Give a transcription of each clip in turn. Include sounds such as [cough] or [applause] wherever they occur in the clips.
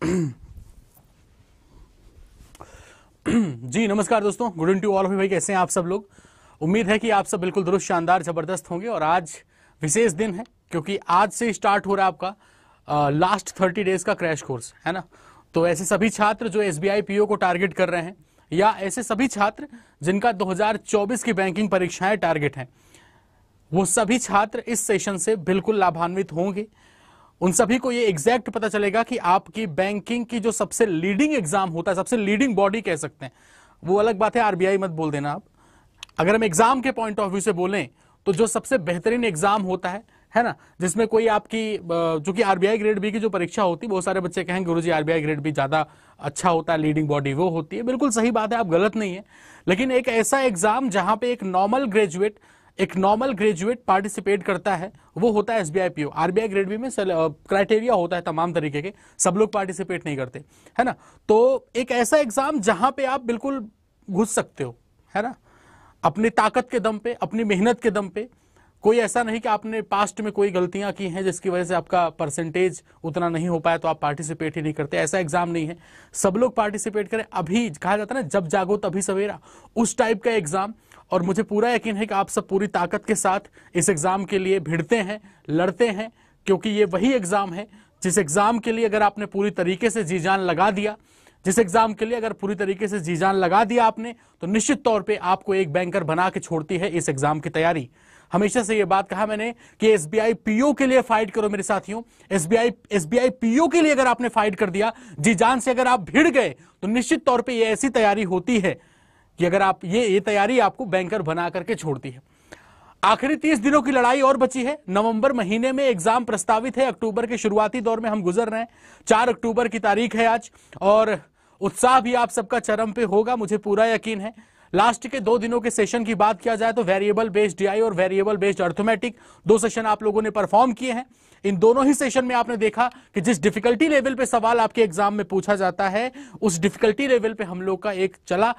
[clears throat] जी नमस्कार दोस्तों good in to all of भाई कैसे हैं आप सब लोग उम्मीद है कि आप सब बिल्कुल दुरुस्त शानदार जबरदस्त होंगे और आज विशेष दिन है क्योंकि आज से स्टार्ट हो रहा है आपका आ, लास्ट थर्टी डेज का क्रैश कोर्स है ना तो ऐसे सभी छात्र जो एस पीओ को टारगेट कर रहे हैं या ऐसे सभी छात्र जिनका 2024 की बैंकिंग परीक्षाएं टारगेट हैं वो सभी छात्र इस सेशन से बिल्कुल लाभान्वित होंगे उन सभी को ये एग्जैक्ट पता चलेगा कि आपकी बैंकिंग की जो सबसे लीडिंग एग्जाम होता है सबसे लीडिंग बॉडी कह सकते हैं वो अलग बात है आरबीआई मत बोल देना आप अगर हम एग्जाम के पॉइंट ऑफ व्यू से बोलें तो जो सबसे बेहतरीन एग्जाम होता है है ना जिसमें कोई आपकी जो कि आरबीआई ग्रेड बी की जो परीक्षा होती है बहुत सारे बच्चे कहेंगे गुरु जी आरबीआई ग्रेड बी ज्यादा अच्छा होता है लीडिंग बॉडी वो होती है बिल्कुल सही बात है आप गलत नहीं है लेकिन एक ऐसा एग्जाम जहां पे एक नॉर्मल ग्रेजुएट एक नॉर्मल ग्रेजुएट पार्टिसिपेट करता है वो होता है S B I P O R B I grade B में क्राइटेरिया होता है तमाम तरीके के सब लोग पार्टिसिपेट नहीं करते है ना तो एक ऐसा एग्जाम जहां पे आप बिल्कुल घुस सकते हो है ना अपनी ताकत के दम पे अपनी मेहनत के दम पे कोई ऐसा नहीं कि आपने पास्ट में कोई गलतियां की हैं जिसकी वजह से आपका परसेंटेज उतना नहीं हो पाया तो आप पार्टिसिपेट ही नहीं करते ऐसा एग्जाम नहीं है सब लोग पार्टिसिपेट करें अभी कहा जाता है ना जब जागो तभी सवेरा उस टाइप का एग्जाम और मुझे पूरा यकीन है कि आप सब पूरी ताकत के साथ इस एग्ज़ाम के लिए भिड़ते हैं लड़ते हैं क्योंकि ये वही एग्ज़ाम है जिस एग्ज़ाम के लिए अगर आपने पूरी तरीके से जी जान लगा दिया जिस एग्ज़ाम के लिए अगर पूरी तरीके से जी जान लगा दिया आपने तो निश्चित तौर पे आपको एक बैंकर बना के छोड़ती है इस एग्ज़ाम की तैयारी हमेशा से ये बात कहा मैंने कि एस बी पीओ के लिए फाइट करो मेरे साथियों एस बी पीओ के लिए अगर आपने फाइट कर दिया जी जान से अगर आप भिड़ गए तो निश्चित तौर पर यह ऐसी तैयारी होती है कि अगर आप ये ये तैयारी आपको बैंकर बना करके छोड़ती है आखिरी तीस दिनों की लड़ाई और बची है नवंबर महीने में एग्जाम प्रस्तावित है अक्टूबर के शुरुआती दौर में हम गुजर रहे हैं चार अक्टूबर की तारीख है आज और उत्साह भी आप सबका चरम पे होगा मुझे पूरा यकीन है लास्ट के दो दिनों के सेशन की बात किया जाए तो वेरिएबल बेस्ड डीआई और वेरिएबल बेस्ड अर्थोमेटिक दो सेशन आप लोगों ने परफॉर्म किए हैं इन दोनों ही सेशन में आपने देखा कि जिस डिफिकल्टी लेवल पे सवाल आपके एग्जाम में पूछा जाता है उस डिफिकल्टी लेवल पे हम लोग का एक चला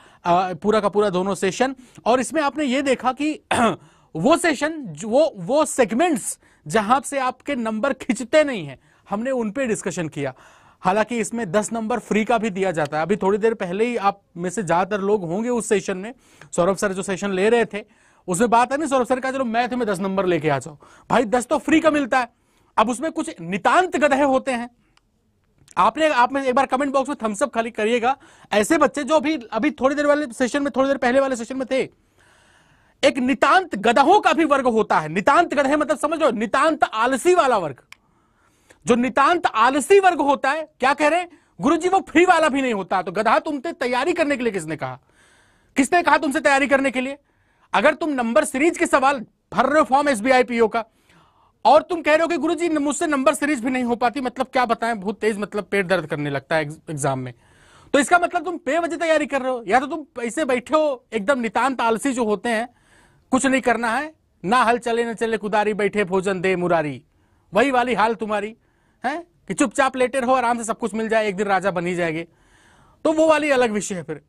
पूरा का पूरा दोनों सेशन और इसमें आपने ये देखा कि [clears throat] वो सेशन वो वो सेगमेंट्स जहां से आपके नंबर खिंचते नहीं है हमने उनपे डिस्कशन किया हालांकि इसमें दस नंबर फ्री का भी दिया जाता है अभी थोड़ी देर पहले ही आप में से ज्यादातर लोग होंगे उस सेशन में सौरभ सर जो सेशन ले रहे थे उसमें बात है ना सौरभ सर का चलो मैथ में दस नंबर लेके आ जाओ भाई दस तो फ्री का मिलता है अब उसमें कुछ नितांत गधे होते हैं आपने आप में एक बार कमेंट बॉक्स में थम्सअप खाली करिएगा ऐसे बच्चे जो अभी अभी थोड़ी देर वाले सेशन में थोड़ी देर पहले वाले सेशन में थे एक नितांत गधों का भी वर्ग होता है नितांत गधे मतलब समझो नितांत आलसी वाला वर्ग जो नितांत आलसी वर्ग होता है क्या कह रहे हैं गुरु जी वो फ्री वाला भी नहीं होता तो गधा तुमसे तैयारी करने के लिए किसने कहा किसने कहा तुमसे तैयारी करने के लिए अगर तुम नंबर सीरीज के सवाल भर रहे हो फॉर्म एसबीआई पीओ का और तुम कह रहे हो कि गुरुजी मुझसे नंबर सीरीज भी नहीं हो पाती मतलब क्या बताएं बहुत तेज मतलब पेट दर्द करने लगता है एग्जाम में तो इसका मतलब तुम बेवजह तैयारी कर रहे हो या तो तुम ऐसे बैठे हो एकदम नितान आलसी जो होते हैं कुछ नहीं करना है ना हल चले ना चले कुदारी बैठे भोजन दे मुरारी वही वाली हाल तुम्हारी है कि चुपचाप लेटे रहो आराम से सब कुछ मिल जाए एक दिन राजा बनी जाएंगे तो वो वाली अलग विषय है फिर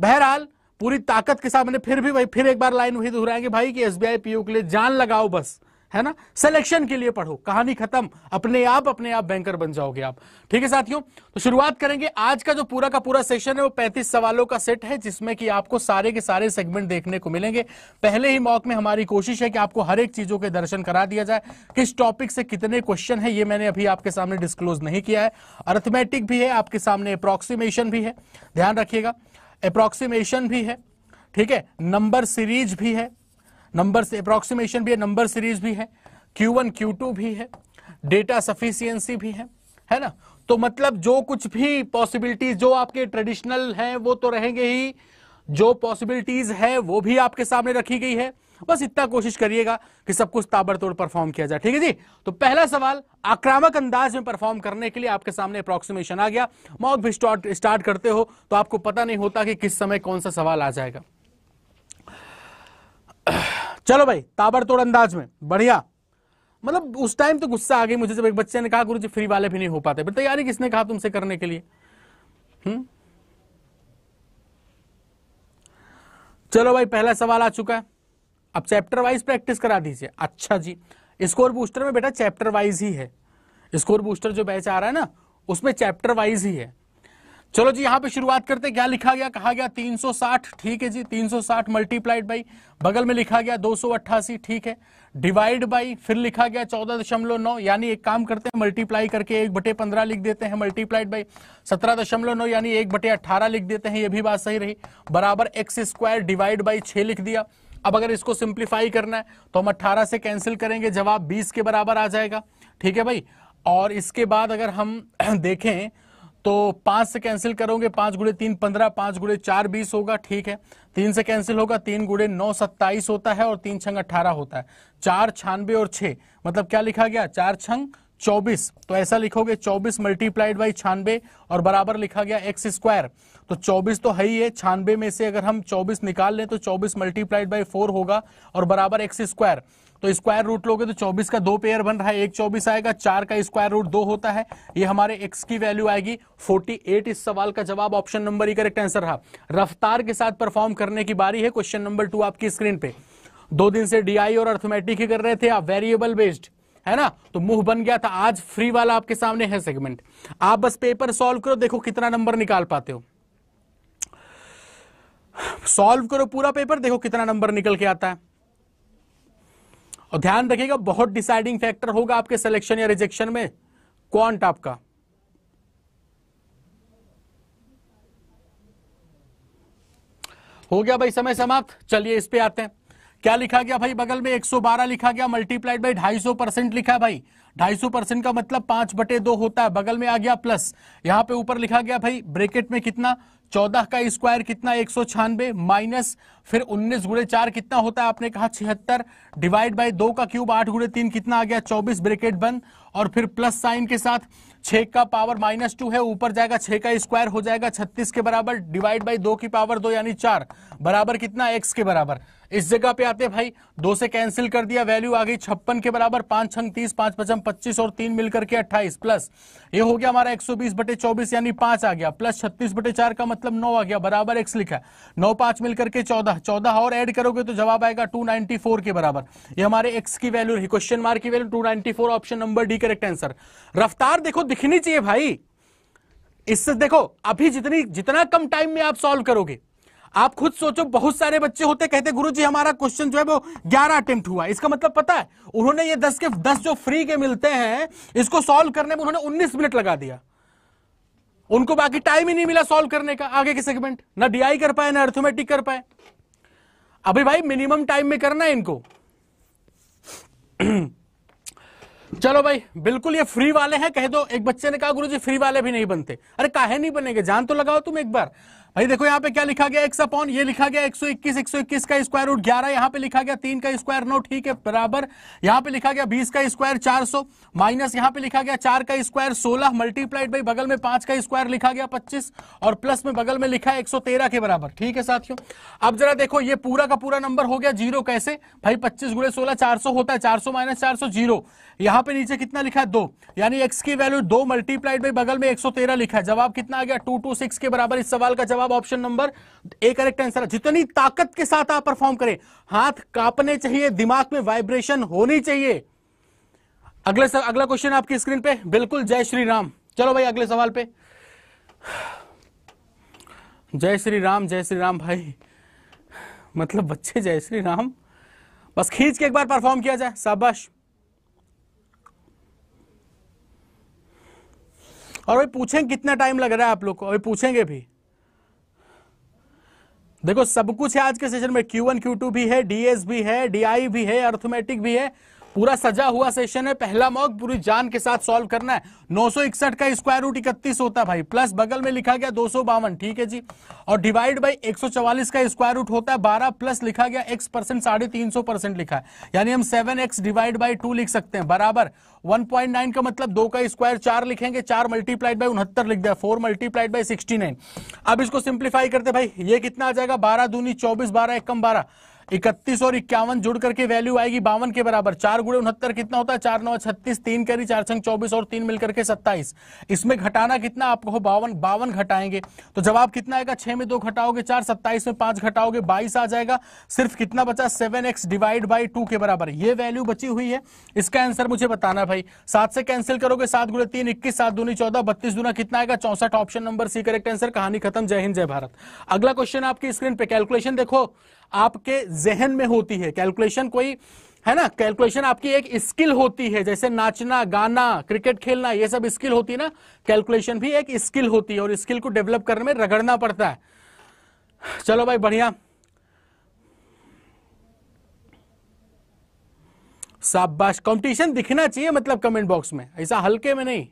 बहरहाल पूरी ताकत के सामने फिर भी भाई फिर एक बार लाइन वही दोहराएंगे भाई कि एसबीआई पीओ के लिए जान लगाओ बस है ना सिलेक्शन के लिए पढ़ो कहानी खत्म अपने आप अपने आप बैंकर बन जाओगे आप ठीक है साथियों तो शुरुआत करेंगे आज का जो पूरा का पूरा सेशन है वो 35 सवालों का सेट है जिसमें कि आपको सारे के सारे सेगमेंट देखने को मिलेंगे पहले ही मॉक में हमारी कोशिश है कि आपको हर एक चीजों के दर्शन करा दिया जाए किस टॉपिक से कितने क्वेश्चन है ये मैंने अभी आपके सामने डिस्क्लोज नहीं किया है अर्थमेटिक भी है आपके सामने अप्रोक्सीमेशन भी है ध्यान रखिएगा अप्रोक्सीमेशन भी है ठीक है नंबर सीरीज भी है नंबर से अप्रोक्सीमेशन भी है नंबर सीरीज भी है क्यू वन क्यू टू भी है डेटा सफिशियंसी भी है है ना तो मतलब जो कुछ भी पॉसिबिलिटीज जो आपके ट्रेडिशनल हैं वो तो रहेंगे ही जो पॉसिबिलिटीज है वो भी आपके सामने रखी गई है बस इतना कोशिश करिएगा कि सब कुछ ताबड़तोड़ परफॉर्म किया जाए ठीक है जी तो पहला सवाल आक्रामक अंदाज में परफॉर्म करने के लिए आपके सामने अप्रोक्सीमेशन आ गया मौत भी स्टार्ट करते हो तो आपको पता नहीं होता कि किस समय कौन सा सवाल आ जाएगा चलो भाई ताबड़तोड़ अंदाज में बढ़िया मतलब उस टाइम तो गुस्सा आ गई मुझे जब एक बच्चे ने कहा गुरु जी फ्री वाले भी नहीं हो पाते तैयारी किसने कहा तुमसे करने के लिए हुँ? हम्म? चलो भाई पहला सवाल आ चुका है अब चैप्टर वाइज प्रैक्टिस करा दीजिए अच्छा जी स्कोर बूस्टर में बेटा चैप्टर वाइज ही है स्कोर बूस्टर जो बैच आ रहा है ना उसमें चैप्टर वाइज ही है चलो जी यहां पे शुरुआत करते क्या लिखा गया कहा गया 360 ठीक है जी 360 मल्टीप्लाइड बाई बगल में लिखा गया दो ठीक है डिवाइड बाई फिर लिखा गया 14.9 यानी एक काम करते हैं मल्टीप्लाई करके एक बटे पंद्रह लिख देते हैं मल्टीप्लाइड बाई नौ यानी एक बटे अट्ठारह लिख देते हैं ये भी बात सही रही बराबर एक्स स्क्वायर डिवाइड बाई छ लिख दिया अब अगर इसको सिंप्लीफाई करना है तो हम अट्ठारह से कैंसिल करेंगे जवाब बीस के बराबर आ जाएगा ठीक है भाई और इसके बाद अगर हम [clears throat] देखें तो पांच से कैंसिल करोगे पांच गुड़े तीन पंद्रह पांच गुड़े चार बीस होगा ठीक है तीन से कैंसिल होगा तीन गुड़े नौ सत्ताईस होता है और तीन छंग अठारह होता है चार छानबे और छह मतलब क्या लिखा गया चार छंग चौबीस तो ऐसा लिखोगे चौबीस मल्टीप्लाइड बाई छानबे और बराबर लिखा गया एक्स स्क्वायर तो चौबीस तो है ही है छानबे में से अगर हम चौबीस निकाल लें तो चौबीस मल्टीप्लाइड बाई फोर होगा और बराबर एक्स स्क्वायर तो स्क्वायर रूट लोगे तो 24 का दो पेयर बन रहा है एक 24 आएगा चार का स्क्वायर रूट दो होता है ये हमारे एक्स की वैल्यू आएगी 48 इस सवाल का जवाब option number E correct answer रहा रफ्तार के साथ परफॉर्म करने की बारी है क्वेश्चन नंबर टू आपकी स्क्रीन पे दो दिन से डीआई और अर्थमेटिक ही कर रहे थे आप वेरिएबल बेस्ड है ना तो मुंह बन गया था आज फ्री वाला आपके सामने है सेगमेंट आप बस पेपर सॉल्व करो देखो कितना नंबर निकाल पाते हो सॉल्व करो पूरा पेपर देखो कितना नंबर निकल के आता है और ध्यान रखिएगा बहुत डिसाइडिंग फैक्टर होगा आपके सिलेक्शन या रिजेक्शन में क्वांट आपका हो गया भाई समय समाप्त चलिए इस पे आते हैं क्या लिखा गया भाई बगल में 112 लिखा गया मल्टीप्लाइड बाई सौ परसेंट लिखा है भाई सौ परसेंट का मतलब पांच बटे दो होता है बगल में आ गया प्लस यहां पे ऊपर लिखा गया भाई ब्रेकेट में कितना चौदह का स्क्वायर कितना एक सौ छियानवे माइनस फिर उन्नीस गुड़े चार कितना होता है आपने कहा छिहत्तर डिवाइड बाई दो का क्यूब आठ गुड़े तीन कितना आ गया चौबीस ब्रेकेट बंद और फिर प्लस साइन के साथ छः का पावर माइनस टू है ऊपर जाएगा छः का स्क्वायर हो जाएगा छत्तीस के बराबर डिवाइड बाई दो की पावर दो यानी चार बराबर कितना एक्स के बराबर इस जगह पे आते भाई दो से कैंसिल कर दिया वैल्यू आ गई छप्पन के बराबर पांच छंग तीस पांच पचम पच्चीस और तीन मिलकर के अट्ठाईस प्लस ये हो गया हमारा एक सौ बीस बटे चौबीस यानी पांच आ गया प्लस छत्तीस बटे चार का मतलब नौ आ गया बराबर एक्स लिखा है नौ पांच मिलकर के चौदह चौदह और एड करोगे तो जवाब आएगा टू नाइनटी फोर के बराबर ये हमारे एक्स की वैल्यू रही क्वेश्चन मार्क की value two ninety four option number D correct answer रफ्तार देखो दिखनी चाहिए भाई इससे देखो अभी जितनी जितना कम टाइम में आप सॉल्व करोगे आप खुद सोचो बहुत सारे बच्चे होते कहते गुरु जी हमारा क्वेश्चन जो है वो ग्यारह अटेम्प्ट हुआ इसका मतलब पता है उन्होंने ये दस के दस जो फ्री के मिलते हैं इसको सॉल्व करने में उन्होंने उन्नीस मिनट लगा दिया उनको बाकी टाइम ही नहीं मिला सॉल्व करने का आगे के सेगमेंट ना डीआई कर पाए ना अर्थोमेटिक कर पाए अभी भाई मिनिमम टाइम में करना है इनको [clears throat] चलो भाई बिल्कुल ये फ्री वाले हैं कह दो एक बच्चे ने कहा गुरुजी फ्री वाले भी नहीं बनते अरे काहे नहीं बनेंगे जान तो लगाओ तुम एक बार भाई देखो यहाँ पे क्या लिखा गया एक्स अपॉन ये लिखा गया 121 121 का स्क्वायर रूट 11 यहाँ पे लिखा गया तीन का स्क्वायर नौ ठीक है बराबर यहाँ पे लिखा गया 20 का स्क्वायर 400 माइनस यहाँ पे लिखा गया चार का स्क्वायर 16 मल्टीप्लाइड भाई बगल में पांच का स्क्वायर लिखा गया 25 और प्लस में बगल में लिखा है तेरह के बराबर ठीक है साथियों अब जरा देखो ये पूरा का पूरा नंबर हो गया जीरो कैसे भाई पच्चीस गुड़े सोलह चार होता है चार सौ माइनस चार जीरो यहां पे नीचे कितना लिखा है दो यानी एक्स की वैल्यू दो मल्टीप्लाइड बाई बगल में 113 लिखा है जवाब कितना आ गया टू टू सिक्स के बराबर इस सवाल का जवाब option number A correct answer जितनी ताकत के साथ आप परफॉर्म करें हाथ कांपने चाहिए दिमाग में वाइब्रेशन होनी चाहिए अगले सर, अगला क्वेश्चन आपकी स्क्रीन पे बिल्कुल जय श्री राम चलो भाई अगले सवाल पे जय श्री राम जय श्री राम भाई मतलब बच्चे जय श्री राम बस खींच के एक बार परफॉर्म किया जाए शाबाश और भाई पूछेंगे कितना टाइम लग रहा है आप लोग को अभी पूछेंगे भी देखो सब कुछ है आज के सेशन में Q1, Q2 भी है डीएस भी है डीआई भी है अर्थमेटिक भी है पूरा सजा हुआ सेशन है पहला मॉक पूरी जान के साथ सॉल्व करना है नौ का स्क्वायर रूट इकतीस होता है भाई प्लस बगल में लिखा गया दो ठीक है जी और डिवाइड बाई 144 का स्क्वायर रूट होता है 12 प्लस लिखा गया x परसेंट साढ़े तीन परसेंट लिखा है यानी हम 7x डिवाइड बाई 2 लिख सकते हैं बराबर 1.9 का मतलब दो का स्क्वायर चार लिखेंगे चार मल्टीप्लाइड बाई उनहत्तर लिख दिया फोर मल्टीप्लाइड बाई सिक्सटी अब इसको सिंप्लीफाई करते भाई ये कितना आ जाएगा बारह दूनी चौबीस बारह एक कम बारह इकतीस और इक्यावन जुड़ करके वैल्यू आएगी बावन के बराबर चार गुड़े उनहत्तर कितना होता है चार नौ छत्तीस तीन करी चार संघ चौबीस और तीन मिलकर के सत्ताईस इसमें घटाना कितना आपको बावन बावन घटाएंगे तो जवाब कितना आएगा छह में दो घटाओगे चार सत्ताईस में पांच घटाओगे बाईस आ जाएगा सिर्फ कितना बचा seven X divide by two के बराबर ये वैल्यू बची हुई है इसका आंसर मुझे बताना भाई सात से कैंसिल करोगे सात गुड़े तीन इक्कीस सात दूनी चौदह बत्तीस दूना कितना आएगा चौसठ option number C correct answer कहानी खत्म जय हिंद जय भारत अगला क्वेश्चन आपकी स्क्रीन पे कैलकुलेशन देखो आपके जहन में होती है कैलकुलेशन कोई है ना कैलकुलेशन आपकी एक स्किल होती है जैसे नाचना गाना क्रिकेट खेलना ये सब स्किल होती है ना कैलकुलेशन भी एक स्किल होती है और स्किल को डेवलप करने में रगड़ना पड़ता है चलो भाई बढ़िया शाबाश कंपटीशन दिखना चाहिए मतलब कमेंट बॉक्स में ऐसा हल्के में नहीं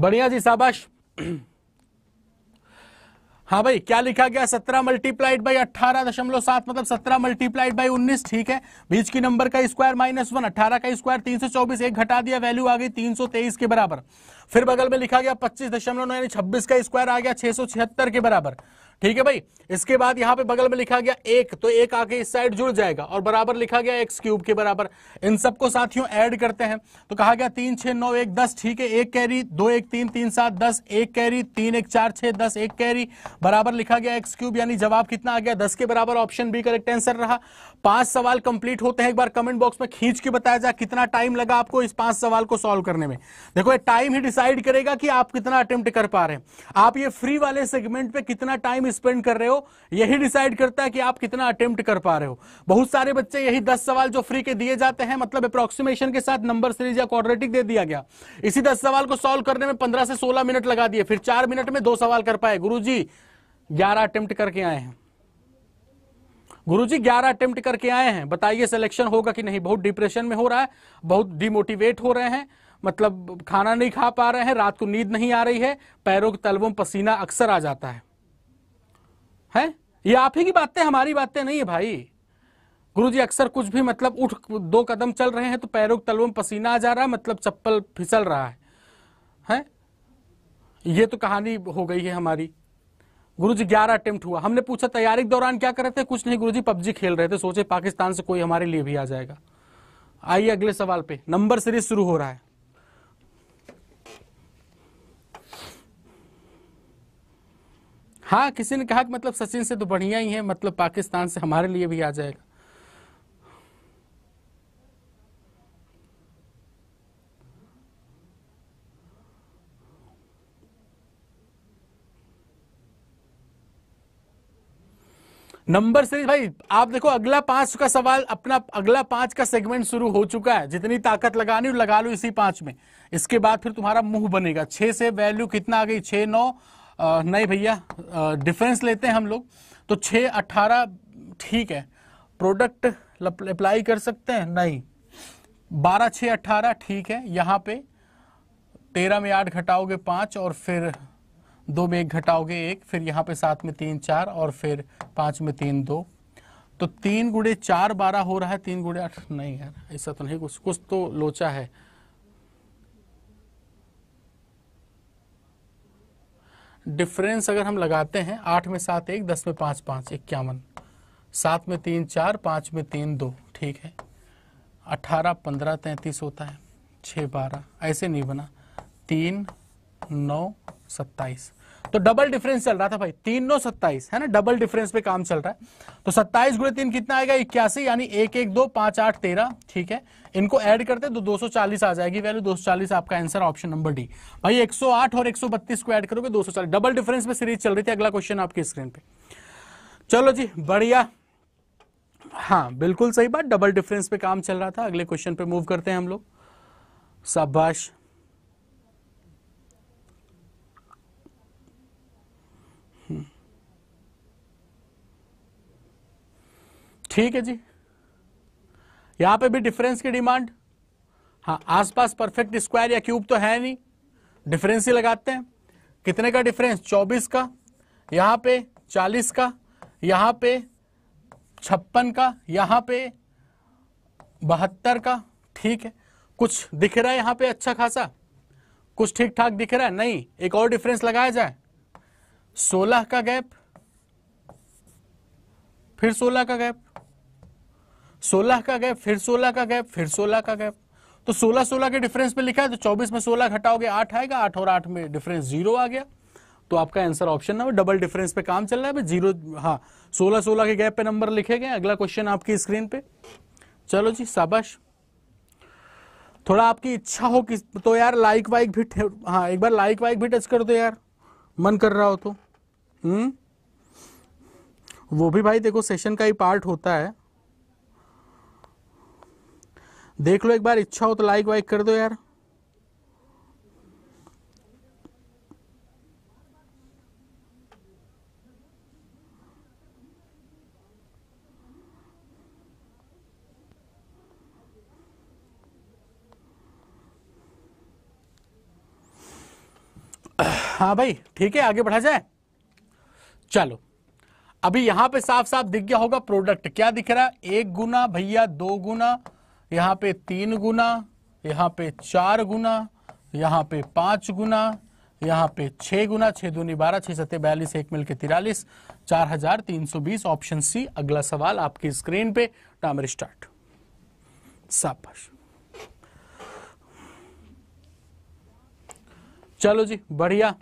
बढ़िया जी शाबाश [clears throat] हाँ भाई क्या लिखा गया सत्रह मल्टीप्लाइड बाई अट्ठारह दशमलव सात मतलब सत्रह मल्टीप्लाइड बाई उन्नीस ठीक है बीच की नंबर का स्क्वायर माइनस वन अट्ठारह का स्क्वायर तीन सौ चौबीस एक घटा दिया वैल्यू आ गई तीन सौ तेईस के बराबर फिर बगल में लिखा गया पच्चीस दशमलव नौ यानी छब्बीस का स्क्वायर आ गया छह सौ छिहत्तर के बराबर ठीक है भाई इसके बाद यहां पे बगल में लिखा गया एक तो एक आके इस साइड जुड़ जाएगा और बराबर लिखा गया एक्स क्यूब के बराबर इन सबको साथियों ऐड करते हैं तो कहा गया तीन छह नौ एक दस ठीक है एक कैरी दो एक तीन तीन सात दस एक कैरी तीन एक चार छह दस एक कैरी बराबर लिखा गया एक्स क्यूब यानी जवाब कितना आ गया दस के बराबर ऑप्शन बी करेक्ट आंसर रहा पांच सवाल कंप्लीट होते हैं एक बार कमेंट बॉक्स में खींच के बताया जाए कितना टाइम लगा आपको इस पांच सवाल को सॉल्व करने में देखो ये टाइम ही डिसाइड करेगा कि आप कितना अटेम्प्ट कर पा रहे हैं आप ये फ्री वाले सेगमेंट पे कितना टाइम स्पेंड कर रहे हो यही डिसाइड करता है कि आप कितना अटेम्प्ट कर पा रहे हो बहुत सारे बच्चे यही दस सवाल जो फ्री के दिए जाते हैं मतलब अप्रोक्सीमेशन के साथ नंबर सीरीज या क्वाड्रेटिक दे दिया गया इसी दस सवाल को सोल्व करने में पंद्रह से सोलह मिनट लगा दिए फिर चार मिनट में दो सवाल कर पाए गुरु जी ग्यारह अटेम्प्ट करके आए हैं गुरुजी 11 अटेम्प्ट करके आए हैं बताइए सिलेक्शन होगा कि नहीं बहुत डिप्रेशन में हो रहा है बहुत डिमोटिवेट हो रहे हैं मतलब खाना नहीं खा पा रहे हैं रात को नींद नहीं आ रही है पैरों के तलबों पसीना अक्सर आ जाता है हैं ये आप ही की बातें हमारी बातें नहीं है भाई गुरुजी अक्सर कुछ भी मतलब उठ दो कदम चल रहे हैं तो पैरों के तलबों पसीना आ जा रहा है मतलब चप्पल फिसल रहा है है ये तो कहानी हो गई है हमारी गुरुजी 11 अटेम्प्ट हुआ हमने पूछा तैयारी के दौरान क्या कर रहे थे कुछ नहीं गुरुजी पबजी खेल रहे थे सोचे पाकिस्तान से कोई हमारे लिए भी आ जाएगा आइए अगले सवाल पे नंबर सीरीज शुरू हो रहा है हाँ किसी ने कहा कि मतलब सचिन से तो बढ़िया ही है मतलब पाकिस्तान से हमारे लिए भी आ जाएगा नंबर सीरीज भाई आप देखो अगला पांच का सवाल अपना अगला पांच का सेगमेंट शुरू हो चुका है जितनी ताकत लगानी लगा लो इसी पांच में इसके बाद फिर तुम्हारा मुंह बनेगा छह से वैल्यू कितना आ गई छह नौ नहीं भैया डिफरेंस लेते हैं हम लोग तो छ अठारह ठीक है प्रोडक्ट अप्लाई कर सकते हैं नहीं बारह छ अठारह ठीक है यहाँ पे तेरह में आठ घटाओगे पांच और फिर दो में एक घटाओगे एक फिर यहाँ पे सात में तीन चार और फिर पांच में तीन दो तो तीन गुड़े चार बारह हो रहा है तीन गुड़े आठ नहीं यार ऐसा तो नहीं कुछ कुछ तो लोचा है डिफरेंस अगर हम लगाते हैं आठ में सात एक दस में पांच पांच इक्यावन सात में तीन चार पांच में तीन दो ठीक है अठारह पंद्रह तैतीस होता है छह बारह ऐसे नहीं बना तीन नौ सत्ताईस तो डबल डिफरेंस चल रहा था भाई तीन नौ सत्ताईस है ना डबल डिफरेंस पे काम चल रहा है तो सत्ताईस गुड़े तीन कितना आएगा इक्यासी यानी एक एक दो पांच आठ तेरह ठीक है इनको ऐड करते तो चालीस आ जाएगी वैल्यू दो सौ चालीस आपका आंसर ऑप्शन नंबर डी भाई एक सौ आठ और एक सौ बत्तीस को एड करोगे चालीस डबल डिफरेंस पे सीरीज चल रही थी अगला क्वेश्चन आपकी स्क्रीन पे चलो जी बढ़िया हाँ बिल्कुल सही बात डबल डिफरेंस पे काम चल रहा था अगले क्वेश्चन पे मूव करते हैं हम लोग शाबाश ठीक है जी यहां पे भी डिफरेंस की डिमांड हाँ आसपास परफेक्ट स्क्वायर या क्यूब तो है नहीं डिफरेंस ही लगाते हैं कितने का डिफरेंस 24 का यहां पे 40 का यहां पे छप्पन का यहां पे बहत्तर का ठीक है कुछ दिख रहा है यहां पे अच्छा खासा कुछ ठीक ठाक दिख रहा है नहीं एक और डिफरेंस लगाया जाए सोलह का गैप फिर सोलह का गैप सोलह का गैप फिर सोलह का गैप फिर सोलह का गैप तो सोलह सोलह के डिफरेंस पे लिखा है तो चौबीस में सोलह घटाओगे आठ आएगा आठ और आठ में डिफरेंस जीरो आ गया तो आपका answer option number double difference पे काम चल रहा है जीरो हाँ सोलह सोलह के गैप पे नंबर लिखे गए अगला क्वेश्चन आपकी स्क्रीन पे चलो जी शाबाश थोड़ा आपकी इच्छा हो कि तो यार लाइक वाइक भी हाँ एक बार लाइक वाइक भी टच कर दो यार मन कर रहा हो तो हम्म वो भी भाई देखो सेशन का ही पार्ट होता है देख लो एक बार इच्छा हो तो लाइक वाइक कर दो यार हाँ भाई ठीक है आगे बढ़ा जाए चलो अभी यहां पे साफ साफ दिख गया होगा प्रोडक्ट क्या दिख रहा है एक गुना भैया दो गुना यहाँ पे तीन गुना यहाँ पे चार गुना यहाँ पे पांच गुना यहाँ पे छह गुना छह दूनी बारह छह सत्य बयालीस एक मिलकर तिरालीस चार हजार तीन सौ बीस ऑप्शन सी अगला सवाल आपकी स्क्रीन पे टाइमर स्टार्ट चलो जी बढ़िया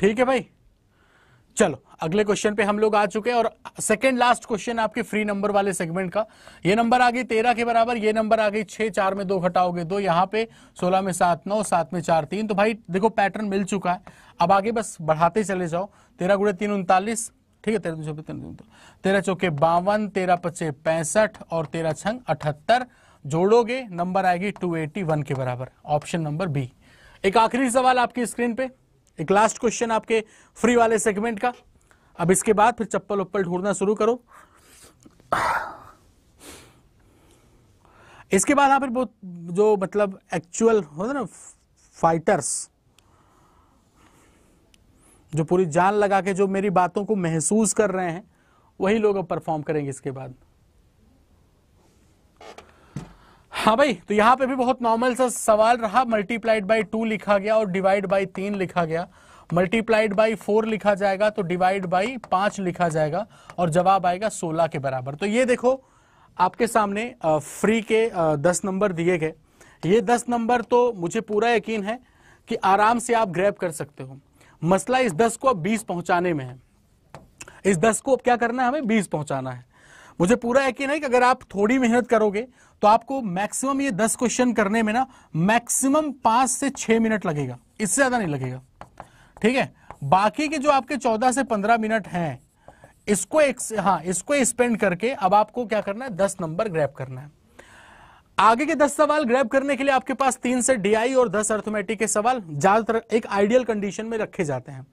ठीक है भाई चलो अगले क्वेश्चन पे हम लोग आ चुके हैं और सेकंड लास्ट क्वेश्चन आपके फ्री नंबर वाले सेगमेंट का ये नंबर आ गई तेरह के बराबर ये नंबर आ गई छह चार में दो घटाओगे दो तो यहाँ पे सोलह में सात नौ सात में चार तीन तो भाई देखो पैटर्न मिल चुका है अब आगे बस बढ़ाते चले जाओ तेरह गुड़े तीन उनतालीस ठीक है तेरह चौके तेरह चौके बावन तेरह पच्चे पैंसठ और तेरह छंग अठहत्तर जोड़ोगे नंबर आएगी टू के बराबर ऑप्शन नंबर बी एक आखिरी सवाल आपकी स्क्रीन पे एक लास्ट क्वेश्चन आपके फ्री वाले सेगमेंट का अब इसके बाद फिर चप्पल उप्पल ढूंढना शुरू करो इसके बाद आप फिर जो मतलब एक्चुअल होता ना फाइटर्स जो पूरी जान लगा के जो मेरी बातों को महसूस कर रहे हैं वही लोग अब परफॉर्म करेंगे इसके बाद हाँ भाई तो यहाँ पे भी बहुत नॉर्मल सा सवाल रहा मल्टीप्लाइड बाई टू लिखा गया और डिवाइड बाई तीन लिखा गया मल्टीप्लाइड बाई फोर लिखा जाएगा तो डिवाइड बाई पांच लिखा जाएगा और जवाब आएगा सोलह के बराबर तो ये देखो आपके सामने फ्री के दस नंबर दिए गए ये दस नंबर तो मुझे पूरा यकीन है कि आराम से आप ग्रैप कर सकते हो मसला इस दस को अब बीस पहुंचाने में है इस दस को अब क्या करना है हमें बीस पहुंचाना है मुझे पूरा यकीन है कि अगर आप थोड़ी मेहनत करोगे तो आपको मैक्सिमम ये दस क्वेश्चन करने में ना मैक्सिमम पांच से छह मिनट लगेगा इससे ज्यादा नहीं लगेगा ठीक है बाकी के जो आपके चौदह से पंद्रह मिनट हैं इसको एक हाँ इसको स्पेंड करके अब आपको क्या करना है दस नंबर ग्रैप करना है आगे के दस सवाल ग्रैप करने के लिए आपके पास तीन से डीआई और दस अर्थमेटिक के सवाल ज्यादातर एक आइडियल कंडीशन में रखे जाते हैं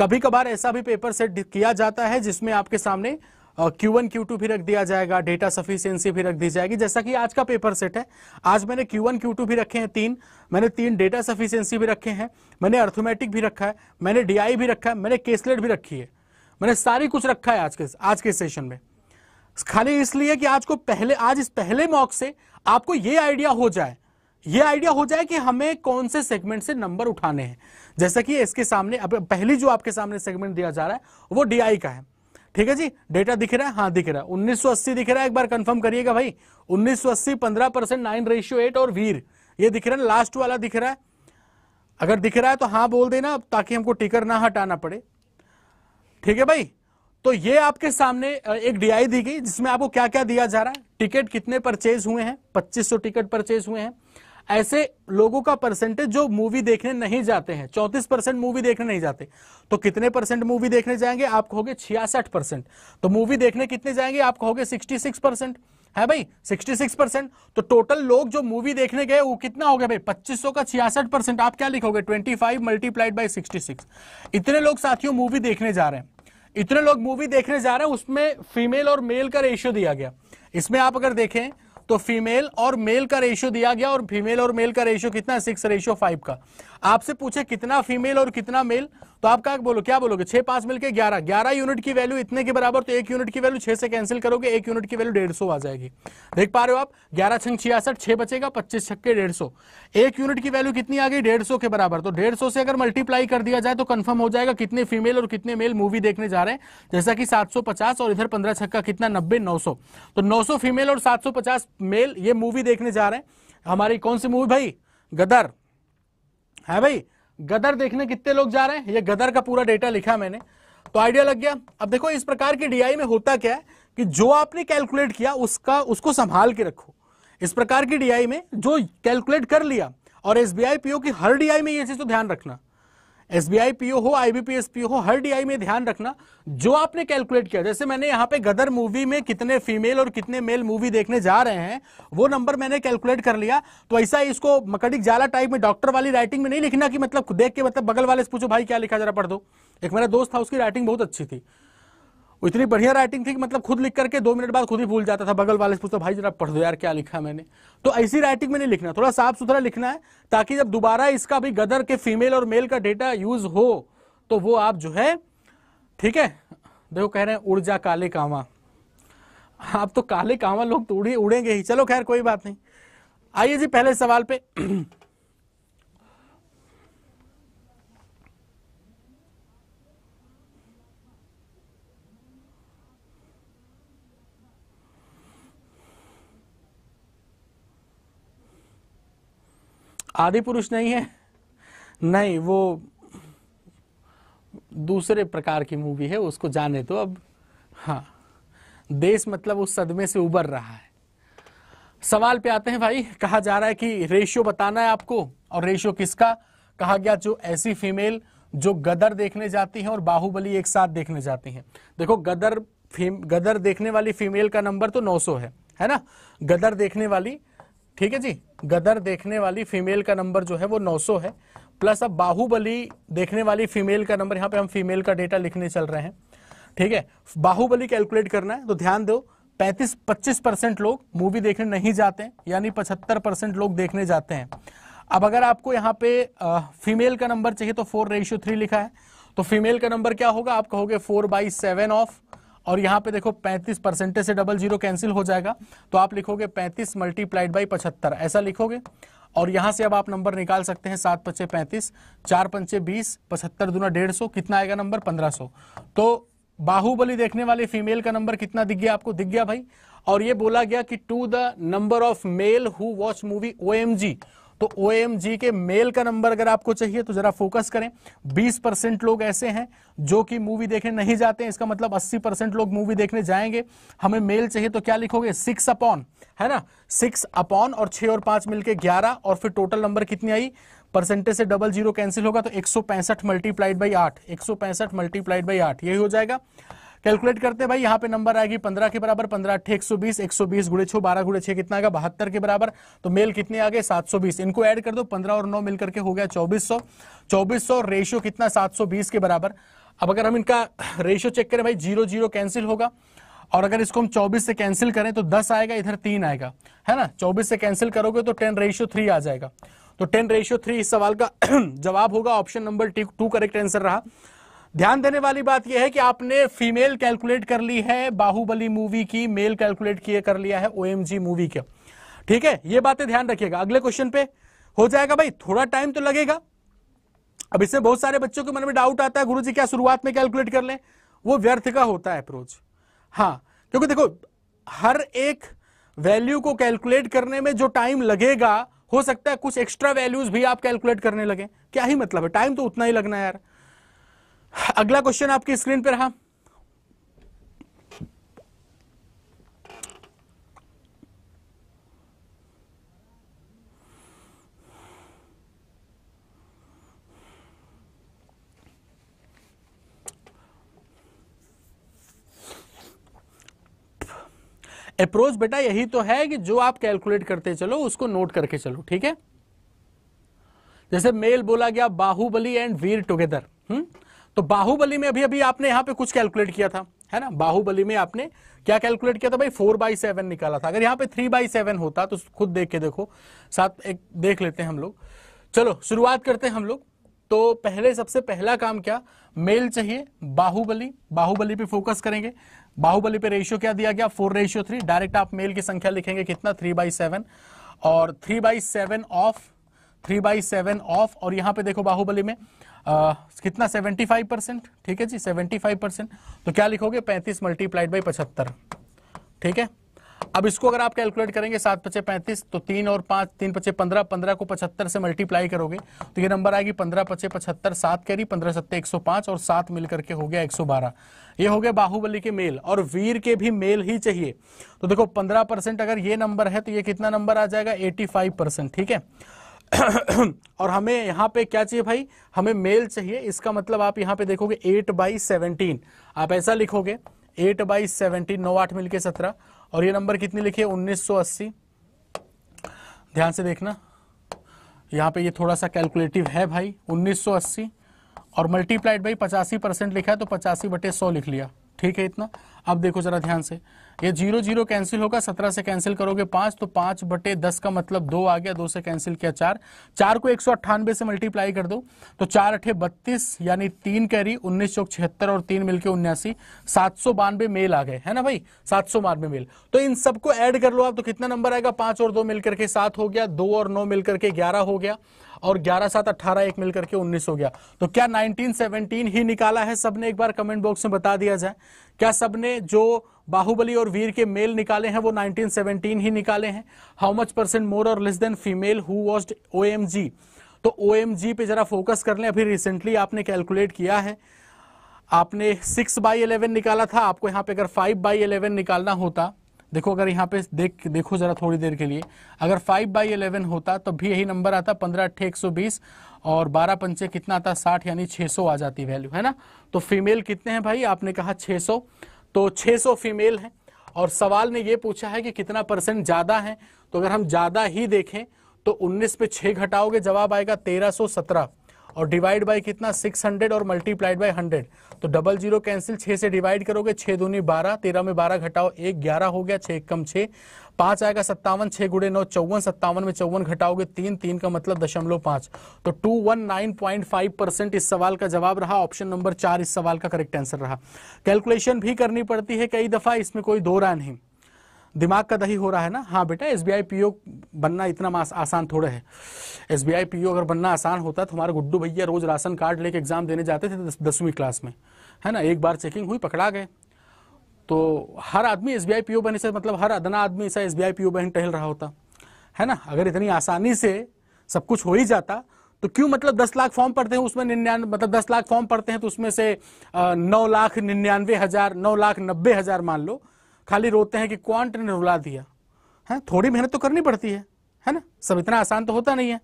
कभी कभार ऐसा भी पेपर सेट किया जाता है जिसमें आपके सामने क्यू वन क्यू टू भी रख दिया जाएगा डेटा सफिशियंसी भी रख दी जाएगी जैसा कि आज का पेपर सेट है आज मैंने क्यू वन क्यू टू भी रखे हैं तीन मैंने तीन डेटा सफिशियंसी भी रखे हैं मैंने अर्थोमेटिक भी रखा है मैंने डीआई भी रखा है मैंने केसलेट भी रखी है मैंने सारी कुछ रखा है आज के आज के सेशन में खाली इसलिए कि आज को पहले आज इस पहले मॉक से आपको ये आइडिया हो जाए ये आइडिया हो जाए कि हमें कौन से सेगमेंट से नंबर उठाने हैं जैसा कि इसके सामने पहली जो आपके सामने सेगमेंट दिया जा रहा है वो डीआई का है ठीक है जी डेटा दिख रहा है हाँ दिख रहा है 1980 दिख रहा है एक बार कंफर्म करिएगा भाई 1980 15 परसेंट नाइन रेशियो एट और वीर ये दिख रहा है लास्ट वाला दिख रहा है अगर दिख रहा है तो हाँ बोल देना ताकि हमको टिकर ना हटाना पड़े ठीक है भाई तो ये आपके सामने एक डीआई दी गई जिसमें आपको क्या क्या दिया जा रहा है टिकट कितने परचेज हुए हैं 2500 टिकट परचेज हुए हैं ऐसे लोगों का परसेंटेज जो मूवी देखने नहीं जाते हैं चौंतीस परसेंट मूवी देखने नहीं जाते तो कितने परसेंट मूवी देखने जाएंगे आप कहोगे छियासठ परसेंट तो मूवी देखने कितने जाएंगे आप कहोगे सिक्सटी सिक्स परसेंट है भाई 66 परसेंट तो टोटल लोग जो मूवी देखने गए वो कितना हो गया भाई 2500 का छियासठ परसेंट आप क्या लिखोगे twenty five multiplied by sixty इतने लोग साथियों मूवी देखने जा रहे हैं इतने लोग मूवी देखने जा रहे हैं उसमें फीमेल और मेल का रेशियो दिया गया इसमें आप अगर देखें तो फीमेल और मेल का रेशियो दिया गया और फीमेल और मेल का रेशियो कितना सिक्स रेशियो फाइव का आपसे पूछे कितना फीमेल और कितना मेल तो आप क्या बोलो क्या बोलोगे छह पांच मिलकर ग्यारह ग्यारह यूनिट की वैल्यू इतने के बराबर तो एक यूनिट की वैल्यू छह से कैंसिल करोगे एक यूनिट की वैल्यू डेढ़ सौ आ जाएगी देख पा रहे हो आप ग्यारह छंग छियासठ छह बचेगा पच्चीस छक्के डेढ़ सौ एक यूनिट की वैल्यू कितनी आ गई डेढ़ सौ के बराबर तो डेढ़ सौ से अगर मल्टीप्लाई कर दिया जाए तो कंफर्म हो जाएगा कितने फीमेल और कितने मेल मूवी देखने जा रहे हैं जैसा कि सात सौ पचास और इधर पंद्रह छक्का कितना नब्बे नौ तो नौ फीमेल और सात सौ पचास मेल ये मूवी देखने जा रहे हैं हमारी कौन सी मूवी भाई गदर है हाँ भाई गदर देखने कितने लोग जा रहे हैं ये गदर का पूरा डेटा लिखा मैंने तो आइडिया लग गया अब देखो इस प्रकार की डीआई में होता क्या है कि जो आपने कैलकुलेट किया उसका उसको संभाल के रखो इस प्रकार की डीआई में जो कैलकुलेट कर लिया और एस बी पीओ की हर डीआई में ये चीज तो ध्यान रखना एसबीआई पीओ हो आईबीपीएस पीओ हो हर डीआई में ध्यान रखना जो आपने कैलकुलेट किया जैसे मैंने यहाँ पे गदर मूवी में कितने फीमेल और कितने मेल मूवी देखने जा रहे हैं वो नंबर मैंने कैलकुलेट कर लिया तो ऐसा इसको मकड़िक जाला टाइप में डॉक्टर वाली राइटिंग में नहीं लिखना कि मतलब देख के मतलब बगल वाले से पूछो भाई क्या लिखा जरा पढ़ दो एक मेरा दोस्त था उसकी राइटिंग बहुत अच्छी थी वो इतनी बढ़िया राइटिंग थी कि मतलब खुद लिख करके दो मिनट बाद खुद ही भूल जाता था बगल वाले से पूछता भाई जरा पढ़ दो यार क्या लिखा मैंने तो ऐसी राइटिंग में नहीं लिखना थोड़ा साफ सुथरा लिखना है ताकि जब दोबारा इसका भी गदर के फीमेल और मेल का डेटा यूज हो तो वो आप जो है ठीक है देखो कह रहे हैं उड़ जा काले कावा आप तो काले कावा लोग तो उड़े उड़ेंगे ही चलो खैर कोई बात नहीं आइए जी पहले सवाल पे [clears throat] आदि पुरुष नहीं है नहीं वो दूसरे प्रकार की मूवी है उसको जाने तो अब हाँ देश मतलब उस सदमे से उबर रहा है सवाल पे आते हैं भाई कहा जा रहा है कि रेशियो बताना है आपको और रेशियो किसका कहा गया जो ऐसी फीमेल जो गदर देखने जाती है और बाहुबली एक साथ देखने जाती हैं देखो गदर गदर देखने वाली फीमेल का नंबर तो 900 है है ना गदर देखने वाली ठीक है जी गदर देखने वाली फीमेल का नंबर जो है वो 900 है प्लस अब बाहुबली देखने वाली फीमेल का नंबर यहाँ पे हम फीमेल का डेटा लिखने चल रहे हैं ठीक है बाहुबली कैलकुलेट करना है तो ध्यान दो 35 25 परसेंट लोग मूवी देखने नहीं जाते यानी 75 परसेंट लोग देखने जाते हैं अब अगर आपको यहाँ पे आ, फीमेल का नंबर चाहिए तो फोर रेशियो थ्री लिखा है तो फीमेल का नंबर क्या होगा आप कहोगे फोर बाई सेवन ऑफ और यहाँ पे देखो 35 परसेंटेज से डबल जीरो कैंसिल हो जाएगा तो आप लिखोगे 35 मल्टीप्लाइड बाई पचहत्तर ऐसा लिखोगे और यहां से अब आप नंबर निकाल सकते हैं सात पच्चे पैंतीस चार पंचे बीस पचहत्तर दूना डेढ़ सौ कितना आएगा नंबर पंद्रह सौ तो बाहुबली देखने वाले फीमेल का नंबर कितना दिख गया आपको दिख गया भाई और ये बोला गया कि to the number of male who watch movie ओ तो ओ के मेल का नंबर अगर आपको चाहिए तो जरा फोकस करें 20 परसेंट लोग ऐसे हैं जो कि मूवी देखने नहीं जाते हैं इसका मतलब 80 परसेंट लोग मूवी देखने जाएंगे हमें मेल चाहिए तो क्या लिखोगे सिक्स अपॉन है ना सिक्स अपॉन और छह और पांच मिलकर ग्यारह और फिर टोटल नंबर कितनी आई परसेंटेज से डबल जीरो कैंसिल होगा तो एक सौ पैंसठ मल्टीप्लाइड बाई आठ एक सौ पैंसठ मल्टीप्लाइड बाई आठ यही हो जाएगा कैलकुलेट करते हैं भाई यहाँ पे नंबर आएगी पंद्रह के बराबर पंद्रह अठे एक सौ बीस एक सौ बीस गुड़े छो बारह गुड़े छह कितना आएगा बहत्तर के बराबर तो मेल कितने आ गए सात सौ बीस इनको ऐड कर दो पंद्रह और नौ मिलकर के हो गया चौबीस सौ चौबीस सौ रेशियो कितना सात सौ बीस के बराबर अब अगर हम इनका रेशियो चेक करें भाई जीरो जीरो कैंसिल होगा और अगर इसको हम 24 से कैंसिल करें तो 10 आएगा इधर 3 आएगा है ना 24 से कैंसिल करोगे तो 10 रेशियो 3 आ जाएगा तो 10 रेशियो 3 इस सवाल का [clears throat] जवाब होगा option number two correct answer रहा ध्यान देने वाली बात यह है कि आपने फीमेल कैलकुलेट कर ली है बाहुबली मूवी की मेल कैलकुलेट किए कर लिया है ओएमजी मूवी का ठीक है ये बातें ध्यान रखिएगा अगले क्वेश्चन पे हो जाएगा भाई थोड़ा टाइम तो लगेगा अब इससे बहुत सारे बच्चों के मन में डाउट आता है गुरु जी क्या शुरुआत में कैलकुलेट कर ले वो व्यर्थ का होता है अप्रोच हाँ क्योंकि देखो हर एक वैल्यू को कैलकुलेट करने में जो टाइम लगेगा हो सकता है कुछ एक्स्ट्रा वैल्यूज भी आप कैलकुलेट करने लगे क्या ही मतलब है टाइम तो उतना ही लगना है यार अगला क्वेश्चन आपकी स्क्रीन पर रहा अप्रोच बेटा यही तो है कि जो आप कैलकुलेट करते चलो उसको नोट करके चलो ठीक है जैसे मेल बोला गया बाहुबली एंड वीर टुगेदर तो बाहुबली में अभी अभी आपने यहां पे कुछ कैलकुलेट किया था है ना बाहुबली में आपने क्या कैलकुलेट किया था भाई 4 बाई सेवन निकाला था अगर यहां पे 3 बाई सेवन होता तो खुद देख के देखो साथ एक देख लेते हैं हम लोग चलो शुरुआत करते हैं हम लोग तो पहले सबसे पहला काम क्या मेल चाहिए बाहुबली बाहुबली पे फोकस करेंगे बाहुबली पे रेशियो क्या दिया गया फोर रेशियो थ्री डायरेक्ट आप मेल की संख्या लिखेंगे कितना थ्री बाई सेवन और three by seven of three by seven of और यहां पे देखो बाहुबली में Uh, कितना 75 परसेंट ठीक है जी 75 परसेंट तो क्या लिखोगे 35 मल्टीप्लाइड बाई पचहत्तर ठीक है अब इसको अगर आप कैलकुलेट करेंगे सात पचे पैंतीस तो तीन और पांच तीन पचे पंद्रह पंद्रह को पचहत्तर से मल्टीप्लाई करोगे तो ये नंबर आएगी पंद्रह पचे पचहत्तर सात कैरी पंद्रह सत्तर एक सौ पांच और सात मिलकर के हो गया एक सौ बारह ये हो गया बाहुबली के मेल और वीर के भी मेल ही चाहिए तो देखो पंद्रह परसेंट अगर ये नंबर है तो ये कितना नंबर आ जाएगा एटी फाइव परसेंट ठीक है [coughs] और हमें यहाँ पे क्या चाहिए भाई हमें मेल चाहिए इसका मतलब आप यहाँ पे देखोगे एट बाई सेवनटीन आप ऐसा लिखोगे एट बाई सेवनटीन नौ आठ मिलके सत्रह और ये नंबर कितनी लिखे उन्नीस सौ अस्सी ध्यान से देखना यहाँ पे ये थोड़ा सा कैलकुलेटिव है भाई अस्सी और मल्टीप्लाइड बाई पचासी परसेंट लिखा है तो पचासी बटे सौ लिख लिया ठीक है इतना अब देखो जरा ध्यान से ये जीरो जीरो कैंसिल होगा सत्रह से कैंसिल करोगे पांच तो पांच बटे दस का मतलब दो आ गया दो से कैंसिल किया चार चार को एक सौ अट्ठानबे से मल्टीप्लाई कर दो तो चार अठे बत्तीस यानी तीन कैरी उन्नीस चौक छिहत्तर और तीन मिलकर उन्यासी सात सौ बानवे मेल आ गए है ना भाई सात सौ बानवे मेल तो इन सबको एड कर लो आप तो कितना नंबर आएगा पांच और दो मिलकर के सात हो गया दो और नौ मिलकर के ग्यारह हो गया और ग्यारह सात अट्ठारह एक मिलकर के उन्नीस हो गया तो क्या नाइनटीन सेवनटीन ही निकाला है सबने एक बार कमेंट बॉक्स में बता दिया जाए क्या सबने जो बाहुबली और वीर के मेल निकाले हैं वो 1917 ही निकाले हैं हाउ मच परसेंट मोर और less than female who was ओ तो ओ पे जरा फोकस कर लें अभी रिसेंटली आपने कैलकुलेट किया है आपने सिक्स बाई इलेवन निकाला था आपको यहाँ पे अगर फाइव बाई इलेवन निकालना होता देखो अगर यहाँ पे देख देखो जरा थोड़ी देर के लिए अगर फाइव बाई इलेवन होता तो भी यही नंबर आता पंद्रह अट्ठे एक सौ बीस और बारह पंचे कितना आता साठ यानी छः सौ आ जाती वैल्यू है ना तो फीमेल कितने हैं भाई आपने कहा छः सौ तो छः सौ फीमेल हैं और सवाल ने ये पूछा है कि कितना परसेंट ज़्यादा है तो अगर हम ज़्यादा ही देखें तो उन्नीस पे छह घटाओगे जवाब आएगा तेरह सौ सत्रह और डिवाइड बाय कितना 600 और मल्टीप्लाइड बाय 100 तो डबल जीरो कैंसिल छः से डिवाइड करोगे छः दूनी बारह तेरह में बारह घटाओ एक ग्यारह हो गया एक कम छह पाँच आएगा सत्तावन छः गुड़े नौ चौवन सत्तावन में चौवन घटाओगे तीन तीन का मतलब दशमलव पाँच तो two one nine point five percent इस सवाल का जवाब रहा ऑप्शन नंबर चार इस सवाल का करेक्ट आंसर रहा कैलकुलेशन भी करनी पड़ती है कई दफ़ा इसमें कोई दो राय नहीं दिमाग का दही हो रहा है ना हाँ बेटा एस बी बनना इतना आसान थोड़े है एस बी अगर बनना आसान होता तो हमारे गुड्डू भैया रोज राशन कार्ड लेके एग्जाम देने जाते थे दसवीं क्लास में है ना एक बार चेकिंग हुई पकड़ा गए तो हर आदमी एस बी बनने से मतलब हर अदना आदमी ऐसा एस बी बहन टहल रहा होता है ना अगर इतनी आसानी से सब कुछ हो ही जाता तो क्यों मतलब दस लाख फॉर्म पढ़ते हैं उसमें निन्यानवे मतलब दस लाख फॉर्म पढ़ते हैं तो उसमें से नौ लाख निन्यानवे हजार नौ लाख नब्बे हजार मान लो खाली रोते हैं कि क्वांट ने रुला दिया है थोड़ी मेहनत तो करनी पड़ती है है ना सब इतना आसान तो होता नहीं है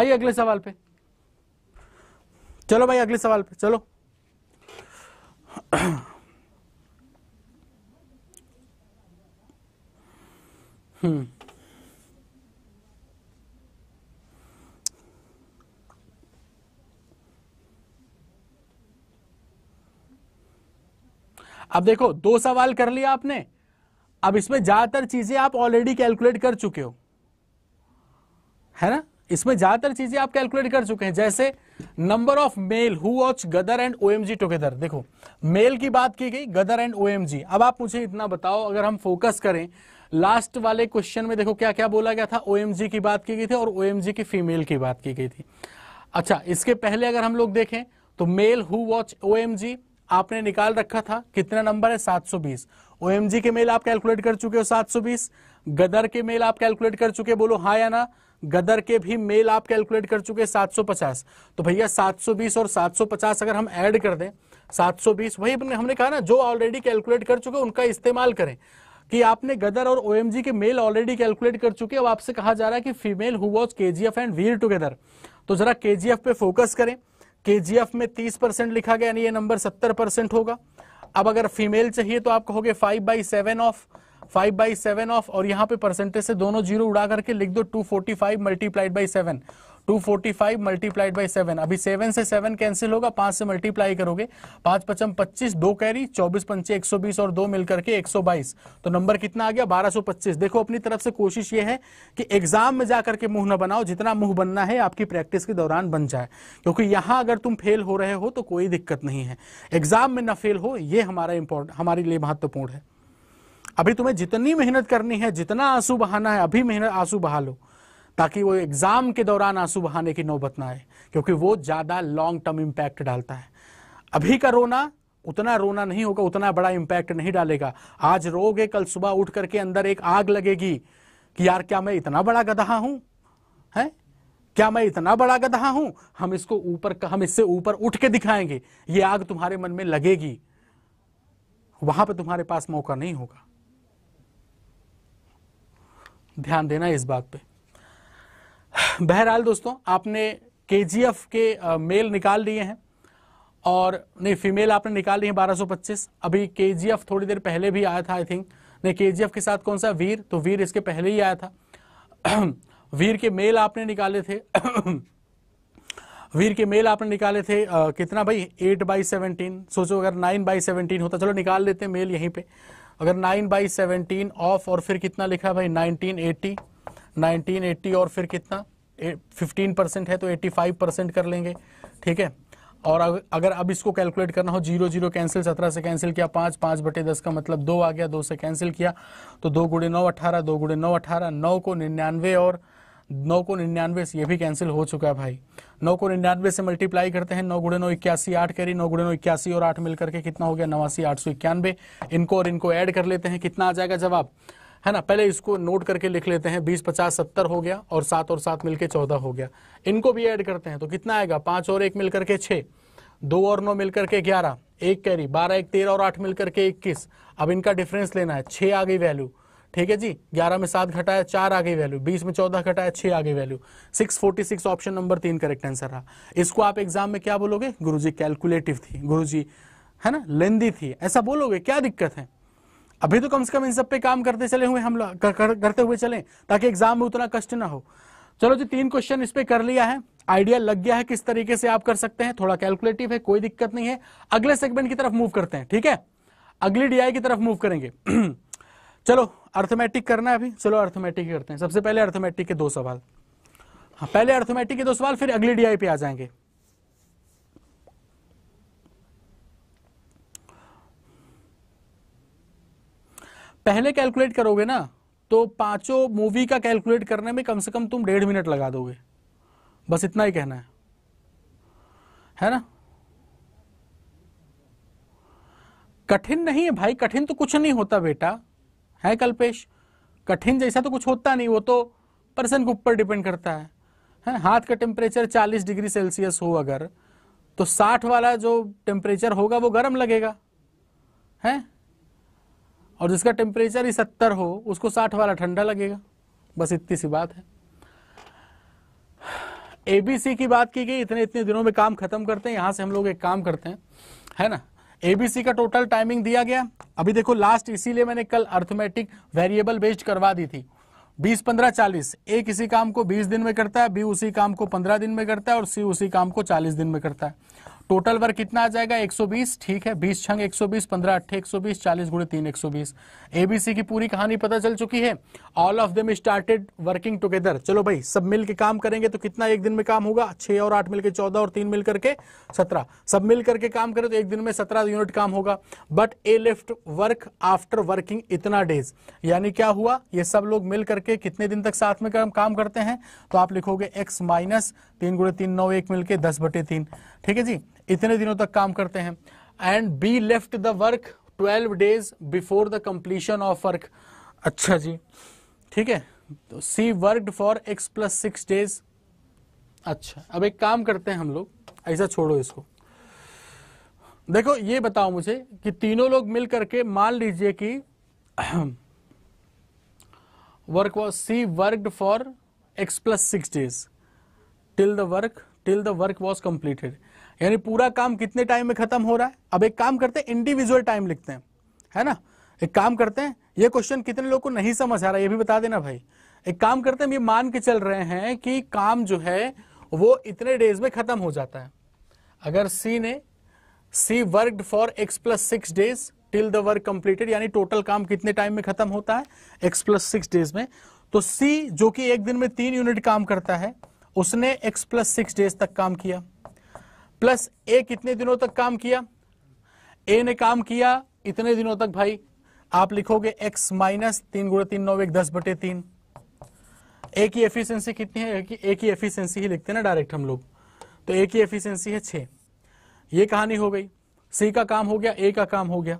आइए अगले सवाल पे चलो भाई अगले सवाल पे चलो [clears throat] हम्म अब देखो दो सवाल कर लिया आपने अब इसमें ज्यादातर चीजें आप ऑलरेडी कैलकुलेट कर चुके हो है ना इसमें ज्यादातर चीजें आप कैलकुलेट कर चुके हैं जैसे number of male who watch Gadar and OMG together देखो मेल की बात की गई गदर एंड ओएमजी अब आप मुझे इतना बताओ अगर हम फोकस करें लास्ट वाले क्वेश्चन में देखो क्या क्या बोला गया था ओएमजी की बात की गई थी और ओएमजी की फीमेल की बात की गई थी अच्छा इसके पहले अगर हम लोग देखें तो मेल हु वॉच ओएमजी आपने निकाल रखा था कितना नंबर है 720 ओएमजी के मेल आप कैलकुलेट कर चुके हो 720 गदर के मेल आप कैलकुलेट कर चुके बोलो हाँ या ना गदर के भी मेल आप कैलकुलेट कर चुके 750 तो भैया 720 और 750 अगर हम ऐड कर दें 720 वही हमने कहा ना जो ऑलरेडी कैलकुलेट कर चुके उनका इस्तेमाल करें कि आपने गदर और ओ के मेल ऑलरेडी कैलकुलेट कर चुके अब आपसे कहा जा रहा है कि फीमेल हु वॉज के एंड वीर टुगेदर तो जरा के पे फोकस करें केजीएफ में 30 परसेंट लिखा गया यानी ये नंबर 70 परसेंट होगा अब अगर फीमेल चाहिए तो आप कहोगे five by seven of five by seven of और यहाँ पे परसेंटेज से दोनों जीरो उड़ा करके लिख दो two forty five multiplied by seven two forty five multiplied by seven अभी सेवन से सेवन कैंसिल होगा पांच से मल्टीप्लाई करोगे पांच पचम पच्चीस दो कैरी चौबीस पंचे एक सौ बीस और दो मिलकर के एक सौ बाईस तो नंबर कितना आ गया बारह सौ पच्चीस देखो अपनी तरफ से कोशिश ये है कि एग्जाम में जाकर के मुंह ना बनाओ जितना मुंह बनना है आपकी प्रैक्टिस के दौरान बन जाए क्योंकि यहां अगर तुम फेल हो रहे हो तो कोई दिक्कत नहीं है एग्जाम में ना फेल हो ये हमारा इंपॉर्टेंट हमारे लिए महत्वपूर्ण है अभी तुम्हें जितनी मेहनत करनी है जितना आंसू बहाना है अभी मेहनत आंसू बहा लो ताकि वो एग्ज़ाम के दौरान आंसू बहाने की नौबत ना आए क्योंकि वो ज़्यादा लॉन्ग टर्म इंपैक्ट डालता है अभी का रोना उतना रोना नहीं होगा उतना बड़ा इंपैक्ट नहीं डालेगा आज रोगे कल सुबह उठ करके अंदर एक आग लगेगी कि यार क्या मैं इतना बड़ा गधा हूं है क्या मैं इतना बड़ा गधा हूं हम इसको ऊपर हम इससे ऊपर उठ के दिखाएंगे ये आग तुम्हारे मन में लगेगी वहां पर तुम्हारे पास मौका नहीं होगा ध्यान देना इस बात पर बहरहाल दोस्तों आपने के के मेल निकाल लिए हैं और नहीं फीमेल आपने निकाल ली है 1225 अभी के थोड़ी देर पहले भी आया था आई थिंक नहीं के के साथ कौन सा वीर तो वीर इसके पहले ही आया था [clears throat] वीर के मेल आपने निकाले थे [clears throat] वीर के मेल आपने निकाले थे आ, कितना भाई एट बाई सेवनटीन सोचो अगर नाइन बाई सेवनटीन होता तो चलो निकाल लेते हैं मेल यहीं पे अगर नाइन बाई सेवनटीन ऑफ और फिर कितना लिखा भाई नाइनटीन एट्टी 1980 और फिर कितना 15 परसेंट है तो 85 परसेंट कर लेंगे ठीक है और अगर अब इसको कैलकुलेट करना हो जीरो जीरो कैंसिल सत्रह से कैंसिल किया पाँच पाँच बटे दस का मतलब दो आ गया दो से कैंसिल किया तो दो गुड़े नौ अट्ठारह दो गुड़े नौ अट्ठारह नौ को निन्यानवे और नौ को निन्यानवे से ये भी कैंसिल हो चुका है भाई नौ को निन्यानवे से मल्टीप्लाई करते हैं नौ गुड़े नौ इक्यासी आठ करी नौ गुड़े नौ इक्यासी और आठ मिलकर के कितना हो गया नवासी आठ सौ इक्यानवे इनको और इनको ऐड कर लेते हैं कितना आ जाएगा जवाब है ना पहले इसको नोट करके लिख लेते हैं बीस पचास सत्तर हो गया और सात और सात मिलकर चौदह हो गया इनको भी ऐड करते हैं तो कितना आएगा पांच और एक मिलकर के छह दो और नौ मिलकर के ग्यारह एक कैरी बारह एक तेरह और आठ मिलकर के इक्कीस अब इनका डिफरेंस लेना है छह आ गई वैल्यू ठीक है जी ग्यारह में सात घटाया चार आ गई वैल्यू बीस में चौदह घटाया छह आ गई value six forty six option number तीन करेक्ट आंसर रहा इसको आप एग्जाम में क्या बोलोगे गुरुजी कैलकुलेटिव थी गुरुजी है ना लेंदी थी ऐसा बोलोगे क्या दिक्कत है अभी तो कम से कम इन सब पे काम करते चले हुए हम कर, कर, करते हुए चले ताकि एग्जाम में उतना कष्ट ना हो चलो जी तीन क्वेश्चन इस पे कर लिया है आइडिया लग गया है किस तरीके से आप कर सकते हैं थोड़ा कैलकुलेटिव है कोई दिक्कत नहीं है अगले सेगमेंट की तरफ मूव करते हैं ठीक है अगली डीआई की तरफ मूव करेंगे [clears throat] चलो अर्थमेटिक करना है अभी चलो अर्थमेटिक करते हैं सबसे पहले अर्थमेटिक के दो सवाल हाँ, पहले अर्थमेटिक के दो सवाल फिर अगली डीआई पे आ जाएंगे पहले कैलकुलेट करोगे ना तो पांचों मूवी का कैलकुलेट करने में कम से कम तुम डेढ़ मिनट लगा दोगे बस इतना ही कहना है है ना कठिन नहीं है भाई कठिन तो कुछ नहीं होता बेटा है कल्पेश कठिन जैसा तो कुछ होता नहीं वो तो पर्सन के ऊपर डिपेंड करता है है हाथ का टेम्परेचर 40 डिग्री सेल्सियस हो अगर तो 60 वाला जो टेम्परेचर होगा वो गर्म लगेगा है और जिसका टेम्परेचर ही सत्तर हो उसको साठ वाला ठंडा लगेगा बस इतनी सी बात है एबीसी की बात की गई इतने इतने दिनों में काम खत्म करते हैं यहां से हम लोग एक काम करते हैं है ना एबीसी का टोटल टाइमिंग दिया गया अभी देखो लास्ट इसीलिए मैंने कल अर्थमेटिक वेरिएबल बेस्ड करवा दी थी बीस पंद्रह चालीस ए किसी काम को बीस दिन में करता है बी उसी काम को पंद्रह दिन में करता है और सी उसी काम को चालीस दिन में करता है टोटल वर्क कितना आ जाएगा 120 ठीक है 20 छंग 120 15 अट्ठे 120 40 गुणे तीन एक एबीसी की पूरी कहानी पता चल चुकी है all of them started working together चलो भाई सब मिल के काम करेंगे तो कितना एक दिन में काम होगा छह और आठ मिलकर चौदह और तीन मिल करके सत्रह सब मिल करके काम करें तो एक दिन में सत्रह यूनिट काम होगा but A left work after working इतना डेज यानी क्या हुआ ये सब लोग मिल करके कितने दिन तक साथ में काम करते हैं तो आप लिखोगे एक्स माइनस तीन गुड़े तीन नौ एक मिलके दस बटे तीन ठीक है जी इतने दिनों तक काम करते हैं and B left the work twelve days before the completion of work अच्छा जी ठीक है तो C work for X plus six days अच्छा अब एक काम करते हैं हम लोग ऐसा छोड़ो इसको देखो ये बताओ मुझे कि तीनों लोग मिल करके मान लीजिए कि work was C work for X plus six days till the work till the work was completed यानी पूरा काम कितने टाइम में खत्म हो रहा है अब एक काम करते हैं इंडिविजुअल टाइम लिखते हैं है ना एक काम करते हैं ये क्वेश्चन कितने लोग को नहीं समझ आ रहा ये भी बता देना भाई एक काम करते हैं हम ये मान के चल रहे हैं कि काम जो है वो इतने डेज में खत्म हो जाता है अगर सी ने C worked for X plus six days till the work completed यानी टोटल काम कितने टाइम में खत्म होता है एक्स प्लस सिक्स डेज में तो सी जो कि एक दिन में तीन यूनिट काम करता है उसने x प्लस सिक्स डेज तक काम किया प्लस ए कितने दिनों तक काम किया ए ने काम किया इतने दिनों तक भाई आप लिखोगे x माइनस तीन गुड़े तीन नौ एक दस बटे तीन ए की एफिशिएंसी कितनी है ए की एफिशिएंसी ही लिखते हैं ना डायरेक्ट हम लोग तो ए की एफिशिएंसी है छ ये कहानी हो गई सी का काम हो गया ए का काम हो गया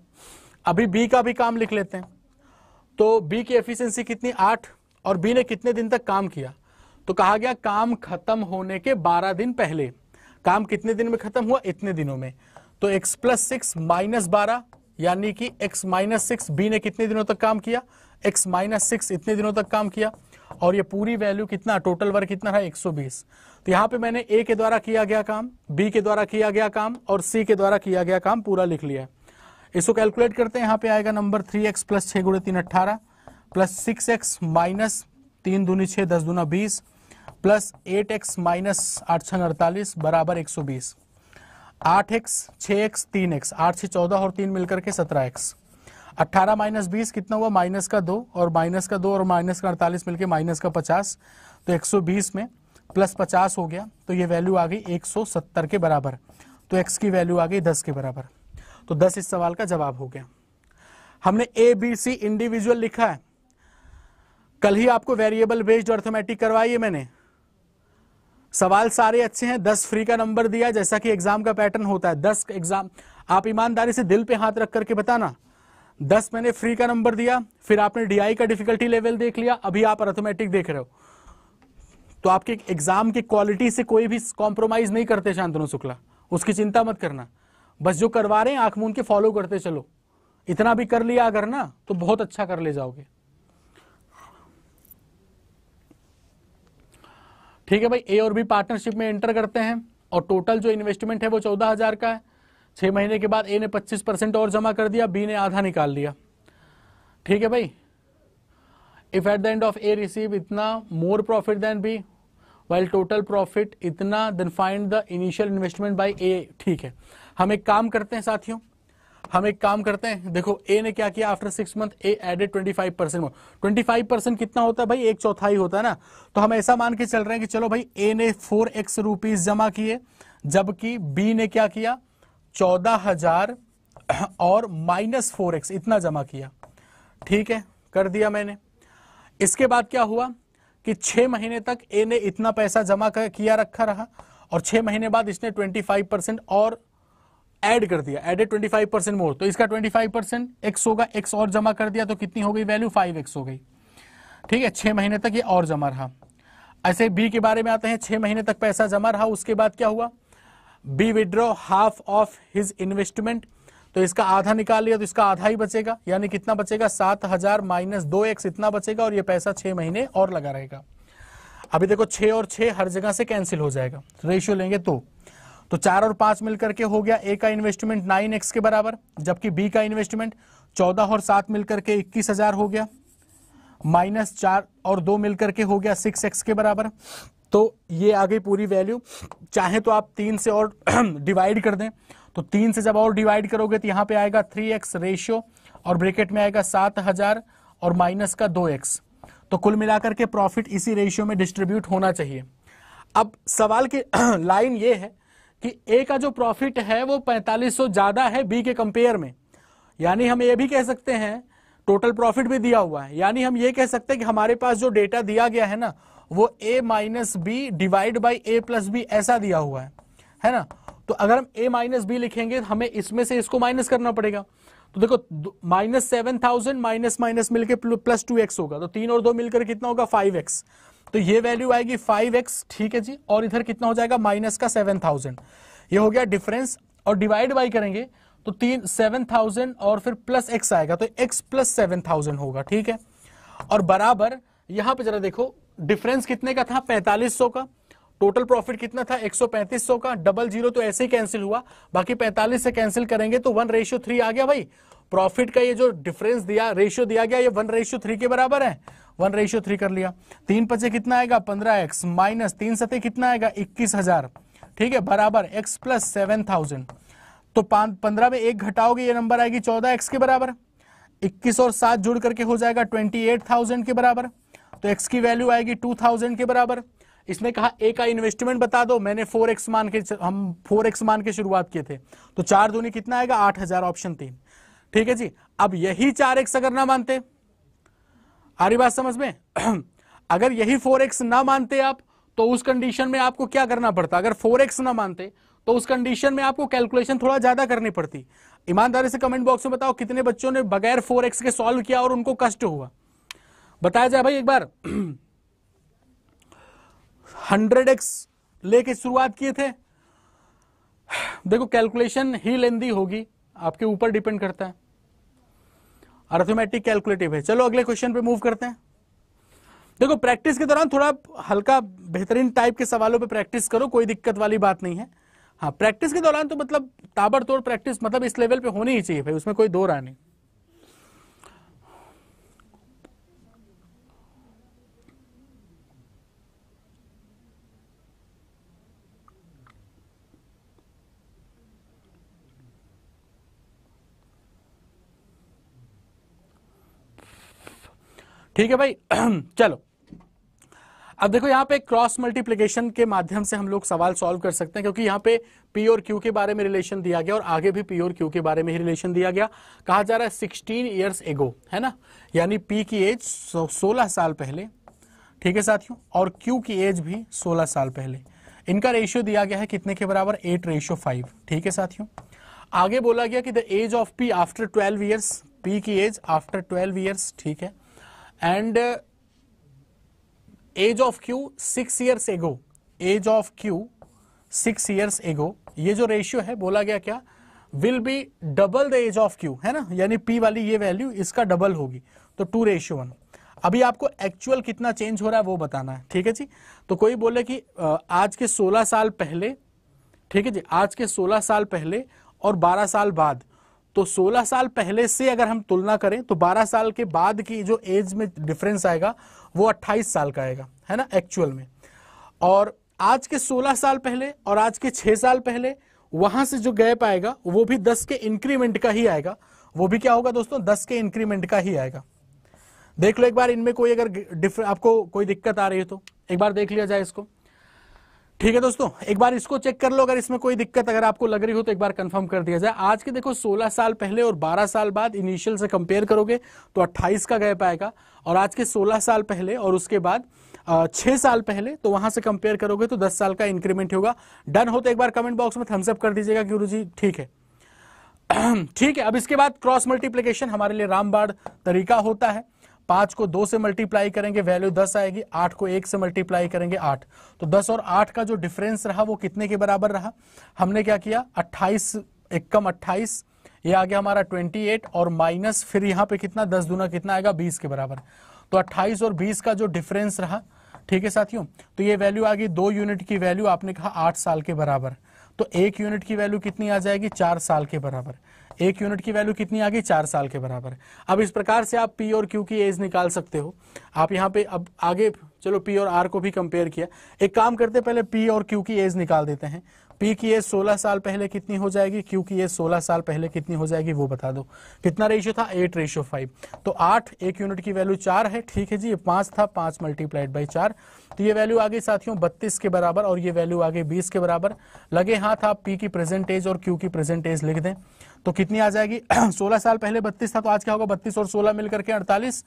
अभी बी का भी काम लिख लेते हैं तो बी की एफिशिएंसी कितनी आठ और बी ने कितने दिन तक काम किया तो कहा गया काम खत्म होने के 12 दिन पहले काम कितने दिन में खत्म हुआ इतने दिनों में तो x प्लस सिक्स माइनस बारह यानी कि x माइनस सिक्स बी ने कितने दिनों तक काम किया x माइनस सिक्स इतने दिनों तक काम किया और ये पूरी वैल्यू कितना टोटल वर्क कितना है 120 तो यहां पे मैंने ए के द्वारा किया गया काम बी के द्वारा किया गया काम और सी के द्वारा किया गया काम पूरा लिख लिया इसको कैलकुलेट करते हैं यहां पे आएगा नंबर थ्री एक्स प्लस छह गुड़े तीन अट्ठारह प्लस सिक्स एक्स माइनस तीन दूनी छह दस दूना बीस प्लस एट एक्स माइनस आठ छन अड़तालीस बराबर एक सौ बीस आठ एक्स छः एक्स तीन एक्स आठ से चौदह और तीन मिलकर के सत्रह एक्स अट्ठारह माइनस बीस कितना हुआ माइनस का दो और माइनस का दो और माइनस का अड़तालीस मिलकर माइनस का पचास तो एक सौ बीस में प्लस पचास हो गया तो ये वैल्यू आ गई एक सौ सत्तर के बराबर तो एक्स की वैल्यू आ गई दस के बराबर तो दस इस सवाल का जवाब हो गया हमने ए बी सी इंडिविजुअल लिखा है कल ही आपको वेरिएबल बेस्ड अर्थमेटिक करवाई है मैंने सवाल सारे अच्छे हैं दस फ्री का नंबर दिया जैसा कि एग्जाम का पैटर्न होता है दस एग्जाम आप ईमानदारी से दिल पे हाथ रख करके बताना दस मैंने फ्री का नंबर दिया फिर आपने डीआई का डिफिकल्टी लेवल देख लिया अभी आप अर्थमेटिक देख रहे हो तो आपके एग्जाम की क्वालिटी से कोई भी कॉम्प्रोमाइज नहीं करते शांतनु शुक्ला उसकी चिंता मत करना बस जो करवा रहे हैं आंख मुन के फॉलो करते चलो इतना भी कर लिया अगर ना तो बहुत अच्छा कर ले जाओगे ठीक है भाई ए और बी पार्टनरशिप में एंटर करते हैं और टोटल जो इन्वेस्टमेंट है वो चौदह हजार का है छह महीने के बाद ए ने पच्चीस परसेंट और जमा कर दिया बी ने आधा निकाल लिया ठीक है भाई if at the end of A receive इतना more profit then B well total profit इतना then find the initial investment by A ठीक है हम एक काम करते हैं साथियों हम एक काम करते हैं देखो ए ने क्या किया after six month A added twenty five percent twenty five percent कितना होता है भाई एक चौथाई होता है ना तो हम ऐसा मान के चल रहे हैं कि चलो भाई ए ने फोर एक्स रुपीज जमा किए जबकि बी ने क्या किया चौदह हजार और माइनस फोर एक्स इतना जमा किया ठीक है कर दिया मैंने इसके बाद क्या हुआ कि छह महीने तक ए ने इतना पैसा जमा किया रखा रहा और छह महीने बाद इसने ट्वेंटी फाइव परसेंट और ऐड कर दिया एडेड 25 परसेंट मोर तो इसका 25 परसेंट एक्स होगा एक्स और जमा कर दिया तो कितनी हो गई वैल्यू फाइव एक्स हो गई ठीक है छह महीने तक ये और जमा रहा ऐसे बी के बारे में आते हैं छह महीने तक पैसा जमा रहा उसके बाद क्या हुआ B withdraw half of his investment तो इसका आधा निकाल लिया तो इसका आधा ही बचेगा यानी कितना बचेगा सात हजार माइनस दो एक्स इतना बचेगा और ये पैसा छह महीने और लगा रहेगा अभी देखो छह और छह हर जगह से कैंसिल हो जाएगा रेशियो लेंगे तो तो चार और पांच मिलकर के हो गया ए का इन्वेस्टमेंट नाइन एक्स के बराबर जबकि बी का इन्वेस्टमेंट चौदह और सात मिलकर के इक्कीस हजार हो गया माइनस चार और दो मिलकर के हो गया सिक्स एक्स के बराबर तो ये आ गई पूरी वैल्यू चाहे तो आप तीन से और डिवाइड [clears throat] कर दें तो तीन से जब और डिवाइड करोगे तो यहाँ पे आएगा थ्री एक्स रेशियो और ब्रेकेट में आएगा सात हजार और माइनस का दो एक्स तो कुल मिलाकर के प्रॉफिट इसी रेशियो में डिस्ट्रीब्यूट होना चाहिए अब सवाल की लाइन [clears throat] ये है कि ए का जो प्रॉफिट है वो 4500 ज्यादा है बी के कंपेयर में यानी हम ये भी कह सकते हैं टोटल प्रॉफिट भी दिया हुआ है यानी हम ये कह सकते हैं कि हमारे पास जो डेटा दिया गया है ना वो A minus B divide by A plus B ऐसा दिया हुआ है है ना तो अगर हम ए माइनस बी लिखेंगे तो हमें इसमें से इसको माइनस करना पड़ेगा तो देखो minus seven thousand minus minus मिलकर प्लस टू एक्स होगा तो तीन और दो मिलकर कितना होगा फाइव एक्स तो ये वैल्यू आएगी फाइव एक्स ठीक है जी और इधर कितना हो जाएगा माइनस का सेवन थाउजेंड ये हो गया डिफरेंस और डिवाइड बाई करेंगे तो तीन सेवन थाउजेंड और फिर प्लस एक्स आएगा तो एक्स प्लस सेवन थाउजेंड होगा ठीक है और बराबर यहां पे जरा देखो डिफरेंस कितने का था पैंतालीस सौ का टोटल प्रॉफिट कितना था एक सौ का डबल जीरो तो ऐसे ही कैंसिल हुआ बाकी 45 से कैंसिल करेंगे तो वन रेशियो थ्री आ गया भाई प्रॉफिट का ये जो डिफरेंस दिया रेशियो दिया गया ये वन रेशियो थ्री के बराबर है वन रेशियो थ्री कर लिया तीन पचे कितना आएगा पंद्रह एक्स माइनस तीन सते कितना आएगा इक्कीस हजार ठीक है बराबर एक्स प्लस सेवन थाउजेंड तो पंद्रह में एक घटाओगे ये नंबर आएगी चौदह एक्स के बराबर इक्कीस और सात जुड़ करके हो जाएगा ट्वेंटी एट थाउजेंड के बराबर तो एक्स की वैल्यू आएगी टू थाउजेंड के बराबर इसने कहा ए का इन्वेस्टमेंट बता दो मैंने फोर एक्स मान के हम फोर एक्स मान के शुरुआत किए थे तो चार दूनी कितना आएगा आठ हजार ऑप्शन तीन ठीक है जी अब यही चार एक्स अगर ना मानते आ रही बात समझ में [clears throat] अगर यही फोर एक्स ना मानते आप तो उस कंडीशन में आपको क्या करना पड़ता अगर फोर एक्स ना मानते तो उस कंडीशन में आपको कैलकुलेशन थोड़ा ज्यादा करनी पड़ती ईमानदारी से कमेंट बॉक्स में बताओ कितने बच्चों ने बगैर फोर एक्स के सॉल्व किया और उनको कष्ट हुआ बताया जाए भाई एक बार हंड्रेड [clears throat] एक्स लेके शुरुआत किए थे देखो कैलकुलेशन ही लेंदी होगी आपके ऊपर डिपेंड करता है अर्थमेटिक कैलकुलेटिव है चलो अगले क्वेश्चन पे मूव करते हैं देखो प्रैक्टिस के दौरान थोड़ा हल्का बेहतरीन टाइप के सवालों पे प्रैक्टिस करो कोई दिक्कत वाली बात नहीं है हाँ प्रैक्टिस के दौरान तो मतलब ताबड़तोड़ प्रैक्टिस मतलब इस लेवल पे होनी ही चाहिए भाई उसमें कोई दो रहा नहीं ठीक है भाई [clears throat] चलो अब देखो यहां पे क्रॉस मल्टीप्लीकेशन के माध्यम से हम लोग सवाल सॉल्व कर सकते हैं क्योंकि यहां पे पी और क्यू के बारे में रिलेशन दिया गया और आगे भी पी और क्यू के बारे में ही रिलेशन दिया गया कहा जा रहा है सिक्सटीन ईयर्स एगो है ना यानी पी की एज सोलह साल पहले ठीक है साथियों और क्यू की एज भी सोलह साल पहले इनका रेशियो दिया गया है कितने के बराबर एट रेशियो फाइव ठीक है साथियों आगे बोला गया कि the age of P after twelve years P की एज आफ्टर ट्वेल्व ईयर्स ठीक है and age of Q six years ago age of Q six years ago ये जो रेशियो है बोला गया क्या will be double the age of Q है ना यानी पी वाली ये वैल्यू इसका डबल होगी तो टू रेशियो वन अभी आपको एक्चुअल कितना चेंज हो रहा है वो बताना है ठीक है जी तो कोई बोले कि uh, आज के 16 साल पहले ठीक है जी आज के 16 साल पहले और 12 साल बाद तो 16 साल पहले से अगर हम तुलना करें तो 12 साल के बाद की जो एज में डिफरेंस आएगा वो 28 साल का आएगा है ना एक्चुअल में और आज के 16 साल पहले और आज के 6 साल पहले वहां से जो गैप आएगा वो भी 10 के इंक्रीमेंट का ही आएगा वो भी क्या होगा दोस्तों 10 के इंक्रीमेंट का ही आएगा देख लो एक बार इनमें कोई अगर आपको कोई दिक्कत आ रही है तो एक बार देख लिया जाए इसको ठीक है दोस्तों एक बार इसको चेक कर लो अगर इसमें कोई दिक्कत अगर आपको लग रही हो तो एक बार कंफर्म कर दिया जाए आज के देखो 16 साल पहले और 12 साल बाद इनिशियल से कंपेयर करोगे तो 28 का गैप आएगा और आज के 16 साल पहले और उसके बाद छह साल पहले तो वहां से कंपेयर करोगे तो दस साल का इंक्रीमेंट होगा डन हो तो एक बार कमेंट बॉक्स में थम्सअप कर दीजिएगा गुरु जी ठीक है [clears throat] ठीक है अब इसके बाद क्रॉस मल्टीप्लीकेशन हमारे लिए रामबाड़ तरीका होता है पांच को दो से मल्टीप्लाई करेंगे वैल्यू दस आएगी आठ को एक से मल्टीप्लाई करेंगे आठ तो दस और आठ का जो डिफरेंस रहा वो कितने के बराबर रहा हमने क्या किया अट्ठाईस इक्कम अट्ठाईस ये आ गया हमारा एट और माइनस फिर यहाँ पे कितना दस दुना कितना आएगा बीस के बराबर तो अट्ठाईस और बीस का जो डिफरेंस रहा ठीक है साथियों तो ये वैल्यू आ गई दो यूनिट की वैल्यू आपने कहा आठ साल के बराबर तो एक यूनिट की वैल्यू कितनी आ जाएगी चार साल के बराबर एक यूनिट की वैल्यू कितनी आ गई चार साल के बराबर अब इस प्रकार से आप पी और क्यू की एज निकाल सकते हो आप यहाँ पे अब आगे चलो पी और आर को भी कंपेयर किया एक काम करते पहले पी और क्यू की एज निकाल देते हैं पी की एज 16 साल पहले कितनी हो जाएगी क्यू की एज 16 साल पहले कितनी हो जाएगी वो बता दो कितना रेशियो था एट रेशियो फाइव तो आठ एक यूनिट की वैल्यू चार है ठीक है जी ये पांच था पांच मल्टीप्लाइड बाई चार तो ये वैल्यू आ गई साथियों बत्तीस के बराबर और ये वैल्यू आ गई बीस के बराबर लगे हाथ आप पी की प्रेजेंटेज और क्यू की प्रेजेंटेज लिख दें तो कितनी आ जाएगी [clears throat] सोलह साल पहले बत्तीस था तो आज क्या होगा बत्तीस और सोलह मिलकर के अड़तालीस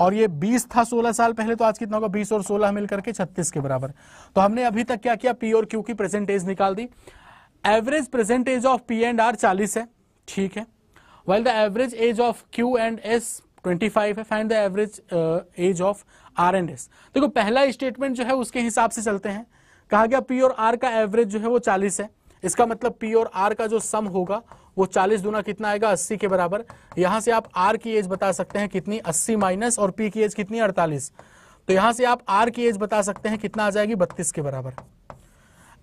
और ये 20 था 16 साल पहले तो आज कितना होगा 20 और 16 मिलकर के 36 के बराबर तो हमने अभी तक क्या किया पी और क्यू की प्रेजेंटेज निकाल दी average percentage of P and R 40 है ठीक है well the average age of Q and S 25 है find the average age of R and S देखो पहला स्टेटमेंट जो है उसके हिसाब से चलते हैं कहा गया पी और आर का एवरेज जो है वो चालीस है इसका मतलब पी और आर का जो सम होगा वो 40 दुना कितना आएगा 80 के बराबर यहां से आप आर की एज बता सकते हैं कितनी 80 माइनस और पी की एज कितनी 48 तो यहां से आप आर की एज बता सकते हैं कितना आ जाएगी 32 के बराबर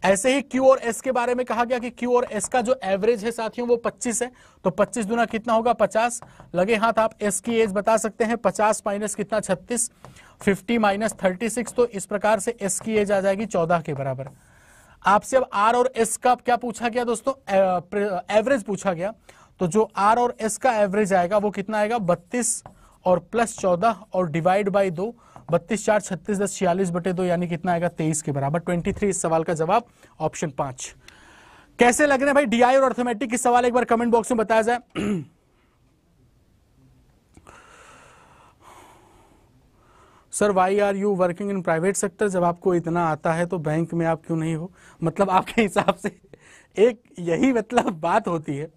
ऐसे ही क्यू और एस के बारे में कहा गया कि क्यू और एस का जो एवरेज है साथियों वो 25 है तो 25 दुना कितना होगा 50 लगे हाथ आप एस की एज बता सकते हैं 50 माइनस कितना 36 50 माइनस 36 तो इस प्रकार से एस की एज आ जाएगी 14 के बराबर आपसे अब आर और एस का क्या पूछा गया दोस्तों एवरेज पूछा गया तो जो आर और एस का एवरेज आएगा वो कितना आएगा बत्तीस और प्लस चौदह और डिवाइड बाई दो बत्तीस चार छत्तीस दस छियालीस बटे दो यानी कितना आएगा तेईस के बराबर ट्वेंटी थ्री इस सवाल का जवाब ऑप्शन पांच कैसे लग रहे हैं भाई डीआई और अर्थमेटिक इस सवाल एक बार कमेंट बॉक्स में बताया जाए sir why are you working in private sector जब आपको इतना आता है तो बैंक में आप क्यों नहीं हो मतलब आपके हिसाब से एक यही मतलब बात होती है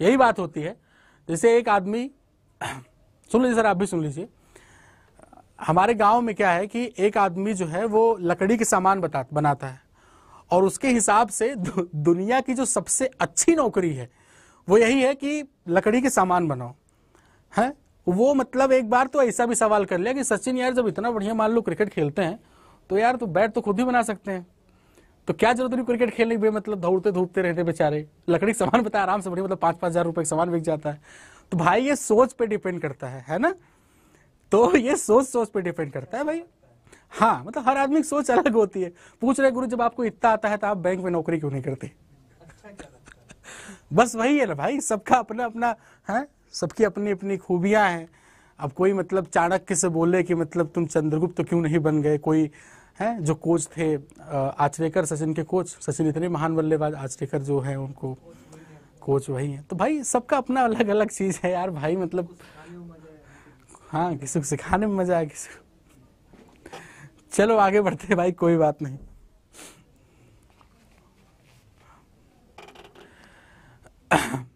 यही बात होती है जैसे एक आदमी सुन लीजिए सर आप भी सुन लीजिए हमारे गांव में क्या है कि एक आदमी जो है वो लकड़ी के सामान बता बनाता है और उसके हिसाब से दु, दुनिया की जो सबसे अच्छी नौकरी है वो यही है कि लकड़ी के सामान बनाओ है वो मतलब एक बार तो ऐसा भी सवाल कर लिया कि सचिन यार जब इतना बढ़िया मान लो क्रिकेट खेलते हैं तो यार तो बैट तो खुद ही बना सकते हैं तो क्या जरूरत नहीं क्रिकेट खेलने की मतलब दौड़ते धूपते रहते बेचारे लकड़ी सामान बता आराम से बढ़िया मतलब पाँच पाँच हजार रुपये सामान बिक जाता है तो भाई ये सोच पे डिपेंड करता है है ना तो ये सोच सोच पे डिपेंड करता है भाई हाँ मतलब हर आदमी की सोच अलग होती है पूछ रहे गुरु जब आपको इतना आता है तो आप बैंक में नौकरी क्यों नहीं करते अच्छा, अच्छा, अच्छा। बस वही है ना भाई सबका अपना अपना है सबकी अपनी अपनी खूबियां हैं अब कोई मतलब चाणक्य से बोले कि मतलब तुम चंद्रगुप्त तो क्यों नहीं बन गए कोई है जो कोच थे आचरेकर सचिन के कोच सचिन इतने महान बल्लेबाज आचरेकर जो है उनको कोच वही है तो भाई सबका अपना अलग अलग चीज़ है यार भाई मतलब हाँ किसी को सिखाने में मजा आया किसी को चलो आगे बढ़ते हैं भाई कोई बात नहीं [clears throat]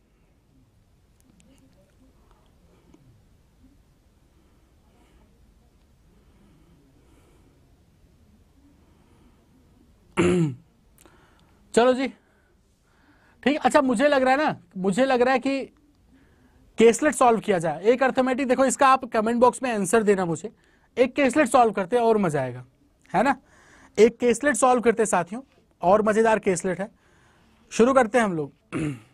[clears throat] चलो जी ठीक अच्छा मुझे लग रहा है ना मुझे लग रहा है कि केसलेट सॉल्व किया जाए एक अर्थमेटिक देखो इसका आप कमेंट बॉक्स में आंसर देना मुझे एक केसलेट सॉल्व करते और मजा आएगा है ना एक केसलेट सॉल्व करते साथियों और मजेदार केसलेट है शुरू करते हैं हम लोग [clears throat]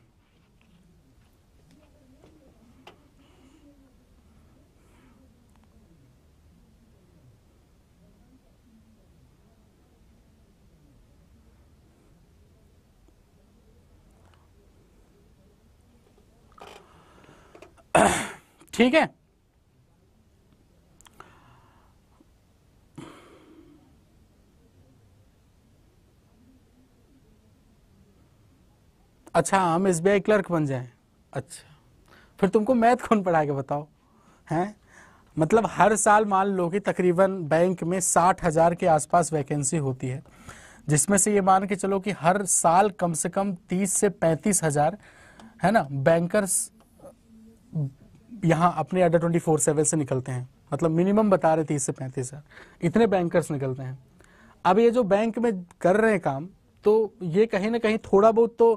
ठीक है अच्छा हम एस क्लर्क बन जाएं अच्छा फिर तुमको मैथ कौन पढ़ा के बताओ हैं मतलब हर साल मान लो कि तकरीबन बैंक में साठ हजार के आसपास वैकेंसी होती है जिसमें से ये मान के चलो कि हर साल कम से कम तीस से पैंतीस हजार है ना बैंकर्स यहाँ अपने अंडर ट्वेंटी फोर सेवन से निकलते हैं मतलब मिनिमम बता रहे तीस से पैंतीस हजार इतने बैंकर्स निकलते हैं अब ये जो बैंक में कर रहे हैं काम तो ये कहीं ना कहीं थोड़ा बहुत तो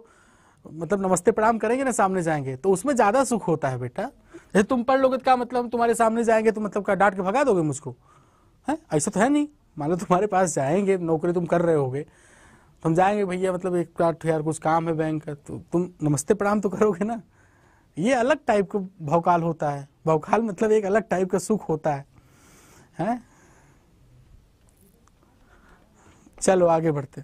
मतलब नमस्ते प्रणाम करेंगे ना सामने जाएंगे तो उसमें ज्यादा सुख होता है बेटा जैसे तुम पढ़ लोगे तो क्या मतलब तुम्हारे सामने जाएंगे तो मतलब का डांट के भगा दोगे मुझको है ऐसा तो है नहीं मान लो तुम्हारे पास जाएंगे नौकरी तुम कर रहे होगे तो हम जाएंगे भैया मतलब एक यार कुछ काम है बैंक का तो तुम नमस्ते प्रणाम तो करोगे ना ये अलग टाइप का भौकाल होता है भौकाल मतलब एक अलग टाइप का सुख होता है हैं चलो आगे बढ़ते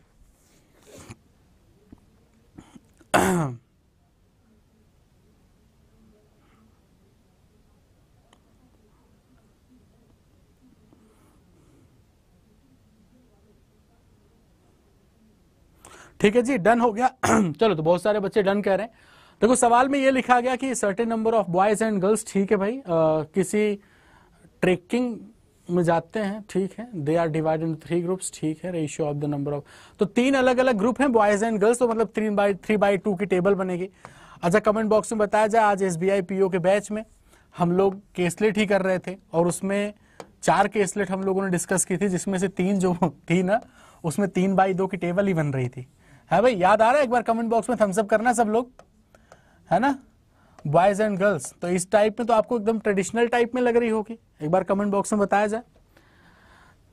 ठीक है जी डन हो गया [clears throat] चलो तो बहुत सारे बच्चे डन कह रहे हैं देखो सवाल में ये लिखा गया कि certain number of boys and girls ठीक है भाई आ, किसी ट्रेकिंग में जाते हैं ठीक है they are divide in three groups ठीक है ratio of the number of तो तीन अलग अलग ग्रुप हैं बॉयज एंड गर्ल्स तो मतलब three by three by two की टेबल बनेगी अच्छा कमेंट बॉक्स में बताया जाए आज एस बी आई के बैच में हम लोग केसलेट ही कर रहे थे और उसमें चार केसलेट हम लोगों ने डिस्कस की थी जिसमें से तीन जो [laughs] थी ना उसमें तीन बाई दो की टेबल ही बन रही थी है हाँ भाई याद आ रहा है एक बार कमेंट बॉक्स में थम्सअप करना सब लोग है ना बॉयज एंड गर्ल्स तो इस टाइप में तो आपको एकदम ट्रेडिशनल टाइप में लग रही होगी एक बार कमेंट बॉक्स में बताया जाए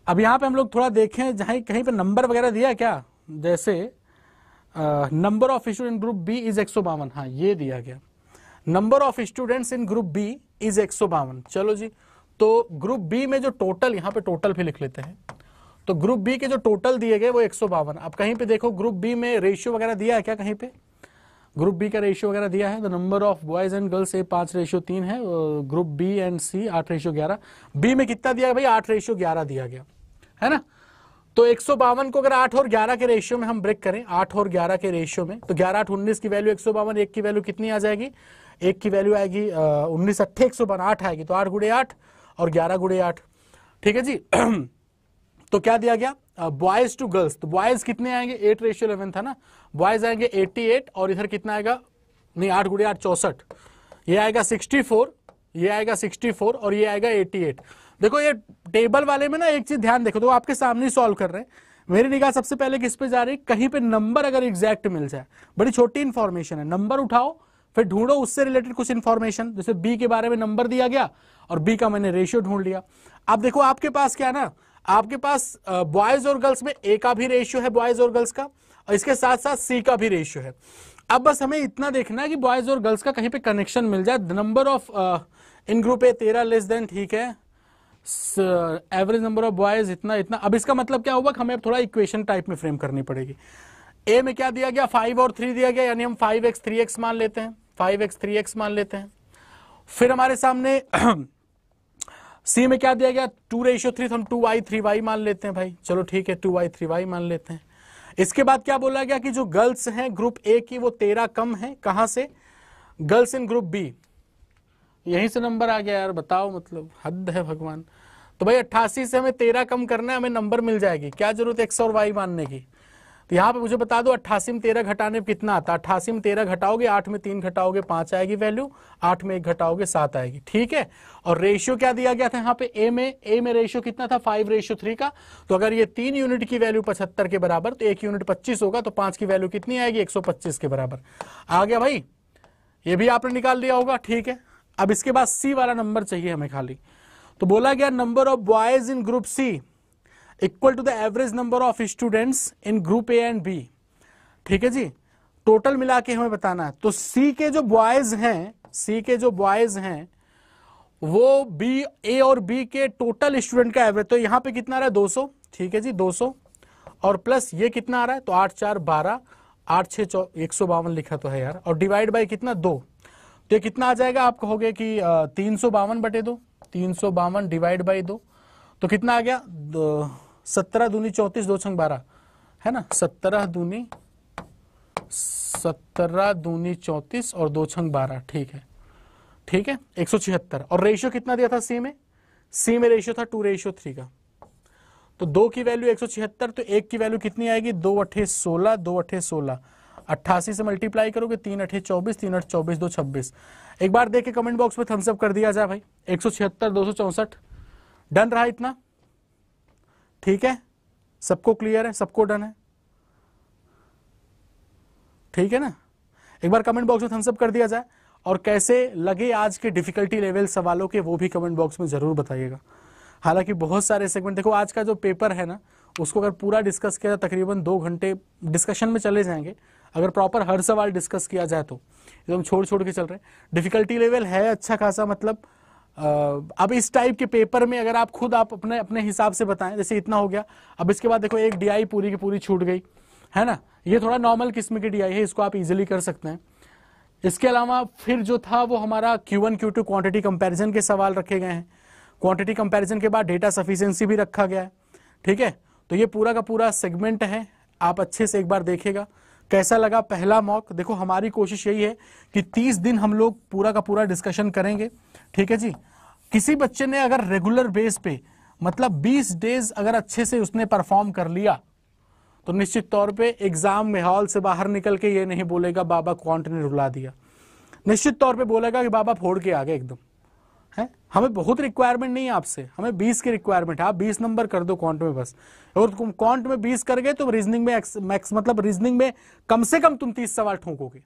अब यहाँ पे हम लोग थोड़ा देखें जहां कहीं पे नंबर वगैरह दिया क्या जैसे number of student group B is एक सौ बावन हाँ ये दिया गया number of students in group B is एक सौ बावन चलो जी तो ग्रुप बी में जो टोटल यहाँ पे टोटल भी लिख लेते हैं तो ग्रुप बी के जो टोटल दिए गए वो एक सौ बावन अब कहीं पे देखो ग्रुप बी में रेशियो वगैरह दिया है क्या कहीं पे ग्रुप बी का रेशियो वगैरह दिया है the number of boys and girls a पांच रेशियो तीन है ग्रुप बी एंड सी आठ रेशियो ग्यारह बी में कितना दिया भाई आठ रेशियो ग्यारह दिया गया है ना तो एक सौ बावन को अगर आठ और ग्यारह के रेशियो में हम ब्रेक करें आठ और ग्यारह के रेशियो में तो ग्यारह आठ उन्नीस की वैल्यू एक सौ बावन एक की वैल्यू कितनी आ जाएगी एक की वैल्यू आएगी उन्नीस अट्ठे एक सौ बावन आठ आएगी तो आठ गुड़े आठ और ग्यारह गुड़े आठ ठीक है जी [clears throat] तो क्या दिया गया बॉयज टू गर्ल्स तो बॉयज कितने आएंगे एट रेशियो इलेवन था ना बॉयज आएंगे एट्टी एट और इधर कितना आएगा नहीं आठ गुड़े आठ चौसठ ये आएगा सिक्सटी फोर ये आएगा सिक्सटी फोर और ये आएगा एट्टी एट देखो ये टेबल वाले में ना एक चीज ध्यान देखो तो आपके सामने सॉल्व कर रहे हैं मेरी निगाह सबसे पहले किस पे जा रही है कहीं पे नंबर अगर एग्जैक्ट मिल जाए बड़ी छोटी इन्फॉर्मेशन है नंबर उठाओ फिर ढूंढो उससे रिलेटेड कुछ इन्फॉर्मेशन जैसे बी के बारे में नंबर दिया गया और बी का मैंने रेशियो ढूंढ लिया अब देखो आपके पास क्या ना आपके पास बॉयज और गर्ल्स में ए का भी रेशियो है बॉयज और गर्ल्स का और इसके साथ साथ सी का भी रेशियो है अब बस हमें इतना देखना है कि बॉयज और गर्ल्स का कहीं पे कनेक्शन मिल जाए number of in group A तेरह लेस देन ठीक है एवरेज नंबर ऑफ बॉयज इतना इतना अब इसका मतलब क्या होगा हमें अब थोड़ा इक्वेशन टाइप में फ्रेम करनी पड़ेगी ए में क्या दिया गया फाइव और थ्री दिया गया यानी हम फाइव एक्स थ्री एक्स मान लेते हैं फाइव एक्स थ्री एक्स मान लेते हैं फिर हमारे सामने [clears throat] सी में क्या दिया गया टू रेशियो थ्री तो हम टू वाई थ्री वाई मान लेते हैं भाई चलो ठीक है टू वाई थ्री वाई मान लेते हैं इसके बाद क्या बोला गया कि जो गर्ल्स हैं ग्रुप ए की वो तेरह कम है कहाँ से गर्ल्स इन ग्रुप बी यहीं से नंबर आ गया यार बताओ मतलब हद है भगवान तो भाई अट्ठासी से हमें तेरह कम करना है हमें नंबर मिल जाएगी क्या जरूरत है एक्स और वाई मानने की तो यहाँ पे मुझे बता दो अट्ठासी में तेरह घटाने में कितना आता है अट्ठासी में तेरह घटाओगे आठ में तीन घटाओगे पांच आएगी वैल्यू आठ में एक घटाओगे सात आएगी ठीक है और रेशियो क्या दिया गया था यहाँ पे ए में ए में रेशियो कितना था फाइव रेशियो थ्री का तो अगर ये तीन यूनिट की वैल्यू पचहत्तर के बराबर तो एक यूनिट पच्चीस होगा तो पांच की वैल्यू कितनी आएगी एक के बराबर आ गया भाई ये भी आपने निकाल लिया होगा ठीक है अब इसके बाद सी वाला नंबर चाहिए हमें खाली तो बोला गया number of boys in group C equal to the average number of students in group A and B ठीक है जी टोटल मिला के हमें बताना है तो सी के जो बॉयज हैं सी के जो बॉयज हैं वो बी ए और बी के टोटल स्टूडेंट का एवरेज तो यहाँ पे कितना आ रहा है 200 ठीक है जी 200 और प्लस ये कितना आ रहा है तो आठ चार बारह आठ छह एक सौ बावन लिखा तो है यार और डिवाइड बाई कितना दो तो ये कितना आ जाएगा आप कहोगे कि तीन सौ बावन बटे दो तीन सौ बावन डिवाइड बाई दो तो कितना आ गया सत्रह दूनी चौतीस दो छंग बारह है ना सत्रह दूनी सत्रह दूनी चौतीस और दो छंग बारह ठीक है ठीक है एक सौ छिहत्तर और रेशियो कितना दिया था सी में सी में रेशियो था टू रेशियो थ्री का तो दो की वैल्यू एक सौ छिहत्तर तो एक की वैल्यू कितनी आएगी दो अठे सोलह दो अठे सोलह अट्ठासी से मल्टीप्लाई करोगे तीन अठे चौबीस तीन अठे चौबीस दो छब्बीस एक बार देख के कमेंट बॉक्स में थम्सअप कर दिया जाए भाई एक सौ छिहत्तर दो सौ चौसठ डन रहा इतना ठीक है सबको क्लियर है सबको डन है ठीक है ना एक बार कमेंट बॉक्स में थम्सअप कर दिया जाए और कैसे लगे आज के डिफिकल्टी लेवल सवालों के वो भी कमेंट बॉक्स में जरूर बताइएगा हालांकि बहुत सारे सेगमेंट देखो आज का जो पेपर है ना उसको अगर पूरा डिस्कस किया जाए तकरीबन दो घंटे डिस्कशन में चले जाएंगे अगर प्रॉपर हर सवाल डिस्कस किया जाए तो एकदम छोड़ छोड़ के चल रहे डिफिकल्टी लेवल है अच्छा खासा मतलब अब इस टाइप के पेपर में अगर आप खुद आप अपने अपने हिसाब से बताएं जैसे इतना हो गया अब इसके बाद देखो एक डीआई पूरी की पूरी छूट गई है ना ये थोड़ा नॉर्मल किस्म की डीआई है इसको आप इजिली कर सकते हैं इसके अलावा फिर जो था वो हमारा Q one Q two quantity comparison के सवाल रखे गए हैं क्वांटिटी कंपेरिजन के बाद डेटा सफिशियंसी भी रखा गया है ठीक है तो ये पूरा का पूरा सेगमेंट है आप अच्छे से एक बार देखेगा कैसा लगा पहला मॉक देखो हमारी कोशिश यही है कि 30 दिन हम लोग पूरा का पूरा डिस्कशन करेंगे ठीक है जी किसी बच्चे ने अगर रेगुलर बेस पे मतलब 20 डेज अगर अच्छे से उसने परफॉर्म कर लिया तो निश्चित तौर पे एग्जाम में हॉल से बाहर निकल के ये नहीं बोलेगा बाबा क्वांट ने रुला दिया निश्चित तौर पे बोलेगा कि बाबा फोड़ के आ गए एकदम है हमें बहुत रिक्वायरमेंट नहीं है आपसे हमें बीस की रिक्वायरमेंट है आप बीस नंबर कर दो क्वांट में बस और तुम क्वांट में बीस कर गए तो रीजनिंग में मैक्स मतलब रीजनिंग में कम से कम तुम तीस सवाल ठोकोगे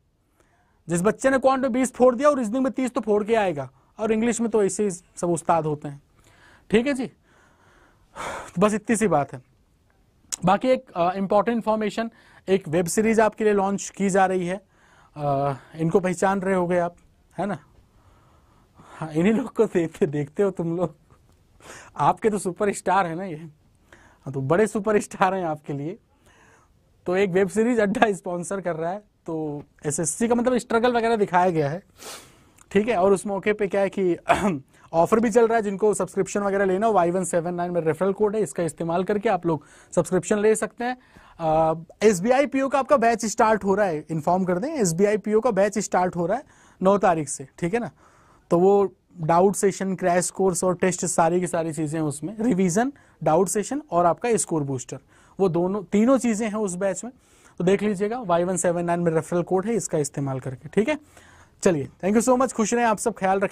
जिस बच्चे ने क्वांट में बीस फोड़ दिया और रीजनिंग में तीस तो फोड़ के आएगा और इंग्लिश में तो ऐसे ही सब उस्ताद होते हैं ठीक है जी तो बस इतनी सी बात है बाकी एक इंपॉर्टेंट इंफॉर्मेशन एक वेब सीरीज आपके लिए लॉन्च की जा रही है आ, इनको पहचान रहे हो गए आप है ना हाँ इन्हीं लोग को देखते देखते हो तुम लोग आपके तो सुपर स्टार है ना ये हाँ तो बड़े सुपर स्टार हैं आपके लिए तो एक वेब सीरीज अड्डा स्पॉन्सर कर रहा है तो एसएससी का मतलब स्ट्रगल वगैरह दिखाया गया है ठीक है और उस मौके पे क्या है कि [clears throat] ऑफर भी चल रहा है जिनको सब्सक्रिप्शन वगैरह लेना हो वाई वन सेवन नाइन में रेफरल कोड है इसका इस्तेमाल करके आप लोग सब्सक्रिप्शन ले सकते हैं S B I P O का आपका बैच स्टार्ट हो रहा है इन्फॉर्म कर दें S B I P O का बैच स्टार्ट हो रहा है नौ तारीख से ठीक है ना तो वो डाउट सेशन क्रैश कोर्स और टेस्ट सारी की सारी चीज़ें उसमें रिवीजन डाउट सेशन और आपका स्कोर बूस्टर वो दोनों तीनों चीज़ें हैं उस बैच में तो देख लीजिएगा वाई वन सेवन नाइन में रेफरल कोड है इसका इस्तेमाल करके ठीक है चलिए थैंक यू सो मच खुश रहें आप सब ख्याल रखें